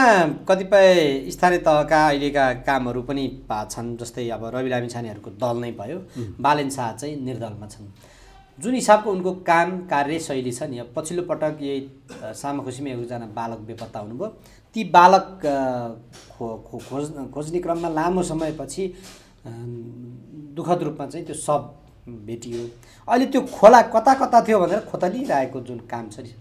कतिपय स्थानीय तहका अहिलेका कामहरू पनि छन् जस्तै अब रवि लामी छानेहरूको दल नै भयो बालेन शाह चाहिँ निर्दलमा छन् जुन हिसाबको उनको काम कार्यशैली छ नि पछिल्लो पटक यही सामाखुसीमा एकजना बालक बेपत्ता हुनुभयो ती बालक खो खोज खोज्ने क्रममा लामो समयपछि दुःखद रूपमा चाहिँ त्यो सब भेटियो अहिले त्यो खोला कता कता थियो भनेर खोतलिरहेको जुन काम छ नि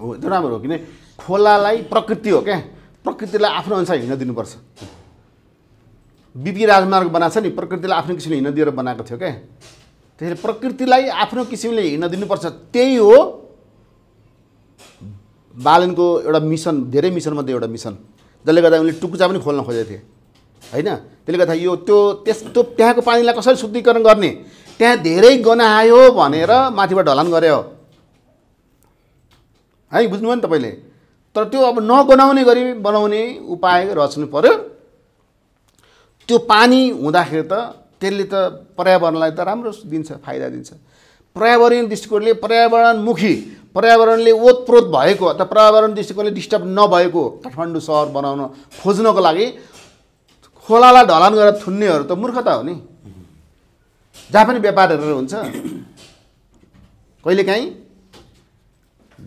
हो त्यो राम्रो हो किन खोलालाई प्रकृति हो क्या प्रकृतिलाई आफ्नो अनुसार हिँड्न दिनुपर्छ बिपी राजमार्ग बनाएको छ नि प्रकृतिलाई आफ्नो किसिमले हिँड्न दिएर बनाएको थियो क्या त्यसैले प्रकृतिलाई आफ्नो किसिमले हिँड्न दिनुपर्छ त्यही हो बालनको एउटा मिसन धेरै मिसनमध्ये एउटा मिसन जसले गर्दा उनले टुकुचा पनि खोल्न खोजेको थिएँ होइन त्यसले गर्दा यो त्यो त्यस्तो त्यहाँको पानीलाई कसरी शुद्धिकरण गर्ने त्यहाँ धेरै गना आयो भनेर माथिबाट ढलान गरे हो है बुझ्नुभयो नि तपाईँले तर त्यो अब नगनाउने गरी बनाउने उपाय रच्नु पऱ्यो त्यो पानी हुँदाखेरि त त्यसले त पर्यावरणलाई त राम्रो दिन्छ फाइदा दिन्छ पर्यावरणीय दृष्टिकोणले पर्यावरणमुखी पर्यावरणले ओतप्रोत भएको अथवा पर्यावरण दृष्टिकोणले डिस्टर्ब नभएको काठमाडौँ सहर बनाउन खोज्नको लागि खोलालाई ढलान गरेर थुन्नेहरू त मूर्खता हो नि जहाँ पनि व्यापार हेरेर हुन्छ कहिलेकाहीँ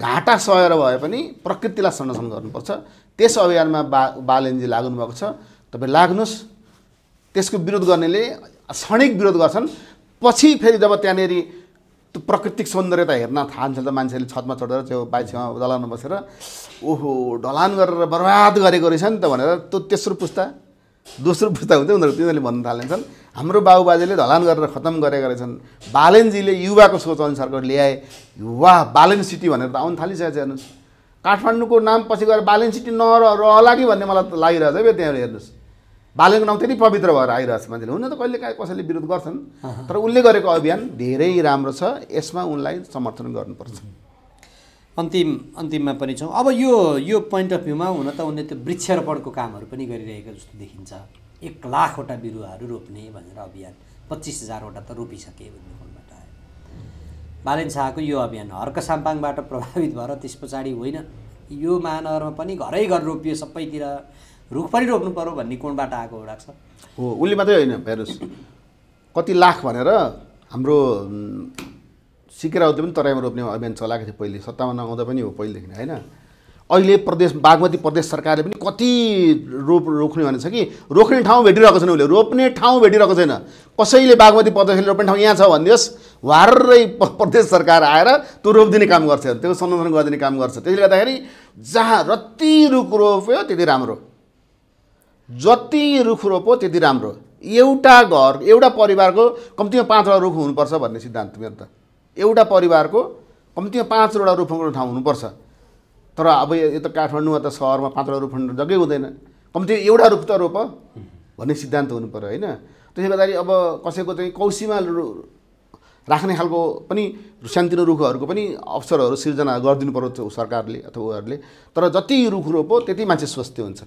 घाटा सहेर भए पनि प्रकृतिलाई संरक्षण गर्नुपर्छ त्यस अभियानमा बा बालेनजी लाग्नुभएको छ तपाईँ लाग्नुहोस् त्यसको विरोध गर्नेले क्षणिक विरोध गर्छन् पछि फेरि जब त्यहाँनिर त्यो प्राकृतिक सौन्दर्यता हेर्न थाल्छ त मान्छेहरूले छतमा चढेर त्यो बाइछेमा दलानमा बसेर ओहो ढलान गरेर बर्बाद गरेको रहेछ नि त भनेर त्यो तेस्रो पुस्ता दोस्रो पुस्ता हुन्छ उनीहरू तिनीहरूले भन्न थालेछन् हाम्रो बाबुबाजेले ढलान गरेर खत्तम गरेका रहेछन् बालेनजीले युवाको सोच अनुसारको ल्याए युवा बालेन सिटी भनेर त आउनु थालिसकेको छ हेर्नुहोस् काठमाडौँको नाम पछि गएर बालेन सिटी नरहला कि भन्ने मलाई त लागिरहेछ है त्यहाँबाट हेर्नुहोस् बालेनको नाउँ त्यति पवित्र भएर आइरहेछ मान्छेले हुन त कहिले काहीँ कसैले विरोध गर्छन् तर उसले गरेको अभियान धेरै राम्रो छ यसमा उनलाई समर्थन गर्नुपर्छ अन्तिम अन्तिममा पनि छौँ अब यो यो पोइन्ट अफ भ्यूमा हुन त उनले त्यो वृक्षारोपणको कामहरू पनि गरिरहेको जस्तो देखिन्छ एक लाखवटा बिरुवाहरू रोप्ने भनेर अभियान पच्चिस हजारवटा त रोपिसके भन्ने फोनबाट आयो बालेन शाहको यो अभियान हर्क साम्पाङबाट प्रभावित भएर त्यस पछाडि होइन यो महानगरमा पनि घरै घर रोपियो सबैतिर रुख पनि रोप्नु पऱ्यो भन्ने कोणबाट आएको एउटा छ हो उसले मात्रै होइन हेर्नुहोस् कति लाख भनेर हाम्रो सिकेर आउँदा पनि तराईमा रोप्ने अभियान चलाएको थियो पहिले सत्तामा नआउँदा पनि हो पहिलेदेखि होइन अहिले प्रदेश बागमती प्रदेश सरकारले पनि कति रोप रोक्ने भनेको छ कि रोक्ने ठाउँ भेटिरहेको छैन उसले रोप्ने ठाउँ भेटिरहेको छैन कसैले बागमती प्रदेशले रोप्ने ठाउँ यहाँ छ भनिदियोस् वारै प्रदेश सरकार आएर त्यो रोपिदिने काम गर्छ त्यो संरक्षण गरिदिने काम गर्छ त्यसले गर्दाखेरि जहाँ जति रुख रोप्यो त्यति राम्रो जति रुख रोप्यो त्यति राम्रो एउटा घर एउटा परिवारको कम्तीमा पाँचवटा रुख हुनुपर्छ भन्ने सिद्धान्त मेरो त एउटा परिवारको कम्तीमा पाँचवटा रोपन्ने ठाउँ हुनुपर्छ तर अब यो त काठमाडौँमा त सहरमा पाँचवटा रोपन्ने जग्गै हुँदैन कम्ती एउटा रुख त रोप भन्ने सिद्धान्त हुनु पऱ्यो होइन त्यसले गर्दाखेरि अब कसैको चाहिँ कौसीमा राख्ने खालको पनि सानोतिनो रुखहरूको पनि अवसरहरू सिर्जना गरिदिनु पर्यो सरकारले अथवा उहरूले तर जति रुख रोपो त्यति मान्छे स्वस्थ हुन्छ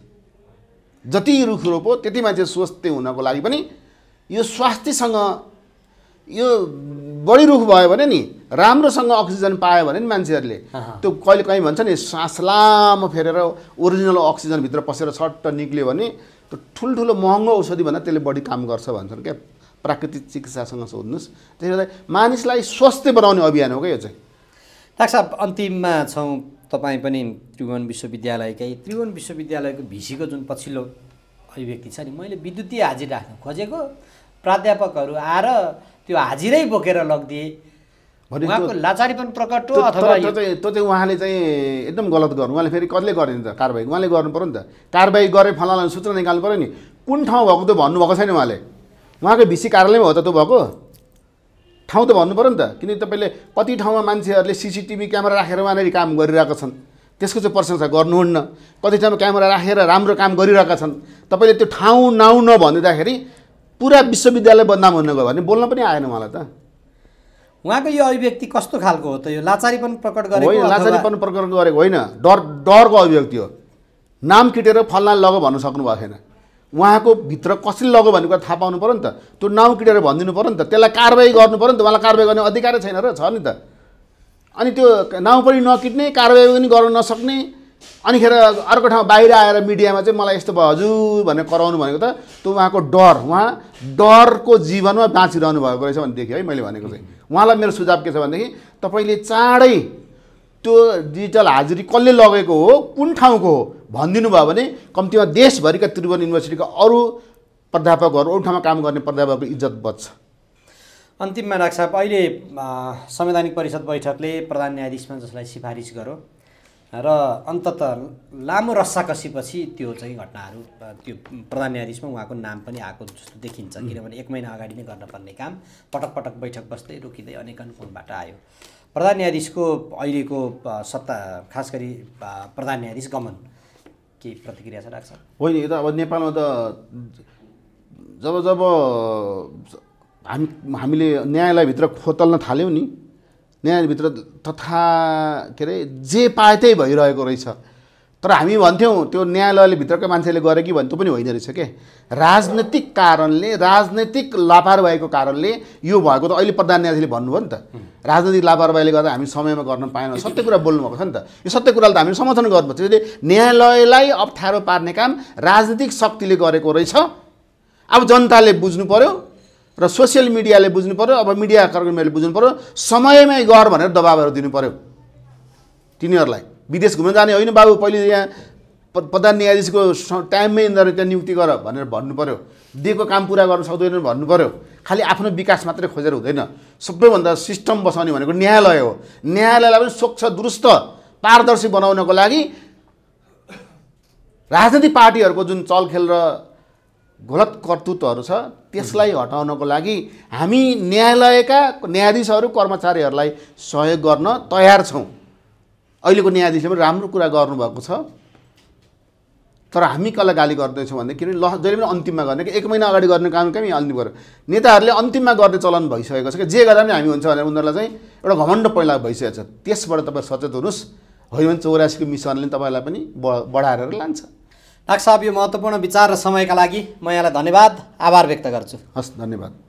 जति रुख रोपो त्यति मान्छे स्वस्थ हुनको लागि पनि यो स्वास्थ्यसँग यो बढी रुख भयो भने नि राम्रोसँग अक्सिजन पायो भने नि मान्छेहरूले त्यो कहिले कहीँ भन्छ नि सास लामो फेरेर ओरिजिनल अक्सिजनभित्र पसेर छट्ट निक्ल्यो भने त्यो ठुल्ठुलो महँगो भन्दा त्यसले बढी काम गर्छ भन्छन् क्या प्राकृतिक चिकित्सासँग सोध्नुहोस् त्यसले गर्दा मानिसलाई स्वस्थ बनाउने अभियान हो क्या यो चाहिँ डाक्टर साहब अन्तिममा छौँ तपाईँ पनि त्रिभुवन विश्वविद्यालयकै त्रिभुवन विश्वविद्यालयको भिसीको जुन पछिल्लो अभिव्यक्ति छ नि मैले विद्युतीय हाजिर राख्न खोजेको प्राध्यापकहरू आएर त्यो हाजिरै बोकेर लगिदिए उहाँको लाचारी पनि प्रकट हो अथवा त्यो चाहिँ उहाँले चाहिँ एकदम गलत गर्नु उहाँले फेरि कसले नि त कारवाही उहाँले गर्नु पऱ्यो नि त कारवाही गरे फला सूचना निकाल्नु पऱ्यो नि कुन ठाउँ भएको त भन्नुभएको छैन उहाँले उहाँको भिसी कार्यालयमा हो त त्यो भएको ठाउँ त भन्नु पऱ्यो नि त किनकि तपाईँले कति ठाउँमा मान्छेहरूले सिसिटिभी क्यामेरा राखेर उहाँनेरि काम गरिरहेका छन् त्यसको चाहिँ प्रशंसा गर्नुहुन्न कति ठाउँमा क्यामेरा राखेर राम्रो काम गरिरहेका छन् तपाईँले त्यो ठाउँ नाउँ नभनिँदाखेरि पुरा विश्वविद्यालय बदनाम हुन गयो भने बोल्न पनि आएन उहाँलाई त उहाँको यो अभिव्यक्ति कस्तो खालको हो त यो लाचारीपन प्रकट गरेको होइन लाचारीपन प्रकट गरेको होइन डर डरको अभिव्यक्ति हो नाम किटेर फल्ना लग भन्नु सक्नु भएको छैन उहाँको भित्र कसरी लग्यो भन्ने कुरा थाहा पाउनु पऱ्यो नि त त्यो नाउँ किटेर भनिदिनु पऱ्यो नि त त्यसलाई कारवाही गर्नु पऱ्यो नि त उहाँलाई कारवाही गर्ने अधिकारै छैन र छ नि त अनि त्यो नाउँ पनि नकिट्ने कारवाही पनि गर्न नसक्ने अनिखेर अर्को ठाउँ बाहिर आएर मिडियामा चाहिँ मलाई यस्तो भयो हजुर भनेर कराउनु भनेको त त्यो उहाँको डर उहाँ डरको जीवनमा बाँचिरहनु भएको रहेछ भने भनेदेखि है मैले भनेको चाहिँ उहाँलाई मेरो सुझाव के छ भनेदेखि तपाईँले चाँडै त्यो डिजिटल हाजिरी कसले लगेको हो कुन ठाउँको हो भनिदिनु भयो भने कम्तीमा देशभरिका त्रिभुवन युनिभर्सिटीका अरू प्राध्यापकहरू अरू ठाउँमा काम गर्ने प्राध्यापकको इज्जत बच्छ अन्तिममा डाक्टर साहब अहिले संवैधानिक परिषद बैठकले प्रधान न्यायाधीशमा जसलाई सिफारिस गर्यो र अन्तत लामो रस्साकसीपछि त्यो चाहिँ घटनाहरू त्यो प्रधान न्यायाधीशमा उहाँको नाम पनि आएको जस्तो देखिन्छ किनभने एक महिना अगाडि नै गर्नुपर्ने काम पटक पटक बैठक बस्दै रोकिँदै अनेक अनुकूलबाट आयो प्रधान न्यायाधीशको अहिलेको सत्ता खास गरी प्रधान न्यायाधीश गमन केही प्रतिक्रिया छ राख्छ होइन यो त अब नेपालमा त जब जब हामी हामीले न्यायालयभित्र खोतल्न थाल्यौँ नि न्यायालयभित्र तथा के अरे जे पाए त्यही भइरहेको रहेछ तर हामी भन्थ्यौँ त्यो न्यायालयले भित्रकै मान्छेले गरे कि भन्नु पनि होइन रहेछ के राजनैतिक कारणले राजनैतिक लापरवाहीको कारणले यो भएको त अहिले प्रधान न्यायाधीशले भन्नुभयो नि त राजनैतिक लापरवाहीले गर्दा हामी समयमा गर्न पाएनौँ सत्य कुरा बोल्नुभएको छ नि त यो सत्य कुरालाई त हामीले समर्थन गर्नुपर्छ त्यसले न्यायालयलाई अप्ठ्यारो पार्ने काम राजनीतिक शक्तिले गरेको रहेछ अब जनताले बुझ्नु पऱ्यो र सोसियल मिडियाले बुझ्नु पऱ्यो अब मिडिया कर्मीहरूले बुझ्नु पऱ्यो समयमै गर भनेर दबाबहरू दिनु पऱ्यो तिनीहरूलाई विदेश घुम्न जाने होइन बाबु पहिले यहाँ प्रधान न्यायाधीशको टाइममै यिनीहरू त्यहाँ नियुक्ति गर भनेर भन्नु पऱ्यो दिएको काम पुरा गर्न सक्दैन भन्नु पऱ्यो खालि आफ्नो विकास मात्रै खोजेर हुँदैन सबैभन्दा सिस्टम बसाउने भनेको न्यायालय हो न्यायालयलाई पनि स्वच्छ दुरुस्त पारदर्शी बनाउनको लागि राजनीतिक पार्टीहरूको जुन चलखेल र गलत कर्तृत्वहरू छ त्यसलाई हटाउनको लागि हामी न्यायालयका न्यायाधीशहरू कर्मचारीहरूलाई सहयोग गर्न तयार छौँ अहिलेको न्यायाधीशले पनि राम्रो कुरा गर्नुभएको छ तर हामी कसलाई गाली गर्दैछौँ भने किनभने ल जहिले पनि अन्तिममा गर्ने कि एक महिना अगाडि गर्ने काम कहीँ अन्तिम गर्यो नेताहरूले अन्तिममा गर्ने चलन भइसकेको छ कि जे गर्दा पनि हामी हुन्छ भनेर उनीहरूलाई चाहिँ एउटा घमण्ड पहिला भइसकेको छ त्यसबाट तपाईँ सचेत हुनुहोस् होइन भने चौरासीको मिसनले तपाईँलाई पनि बढाएर लान्छ साहब यो महत्त्वपूर्ण विचार र समयका लागि म यहाँलाई धन्यवाद आभार व्यक्त गर्छु हस् धन्यवाद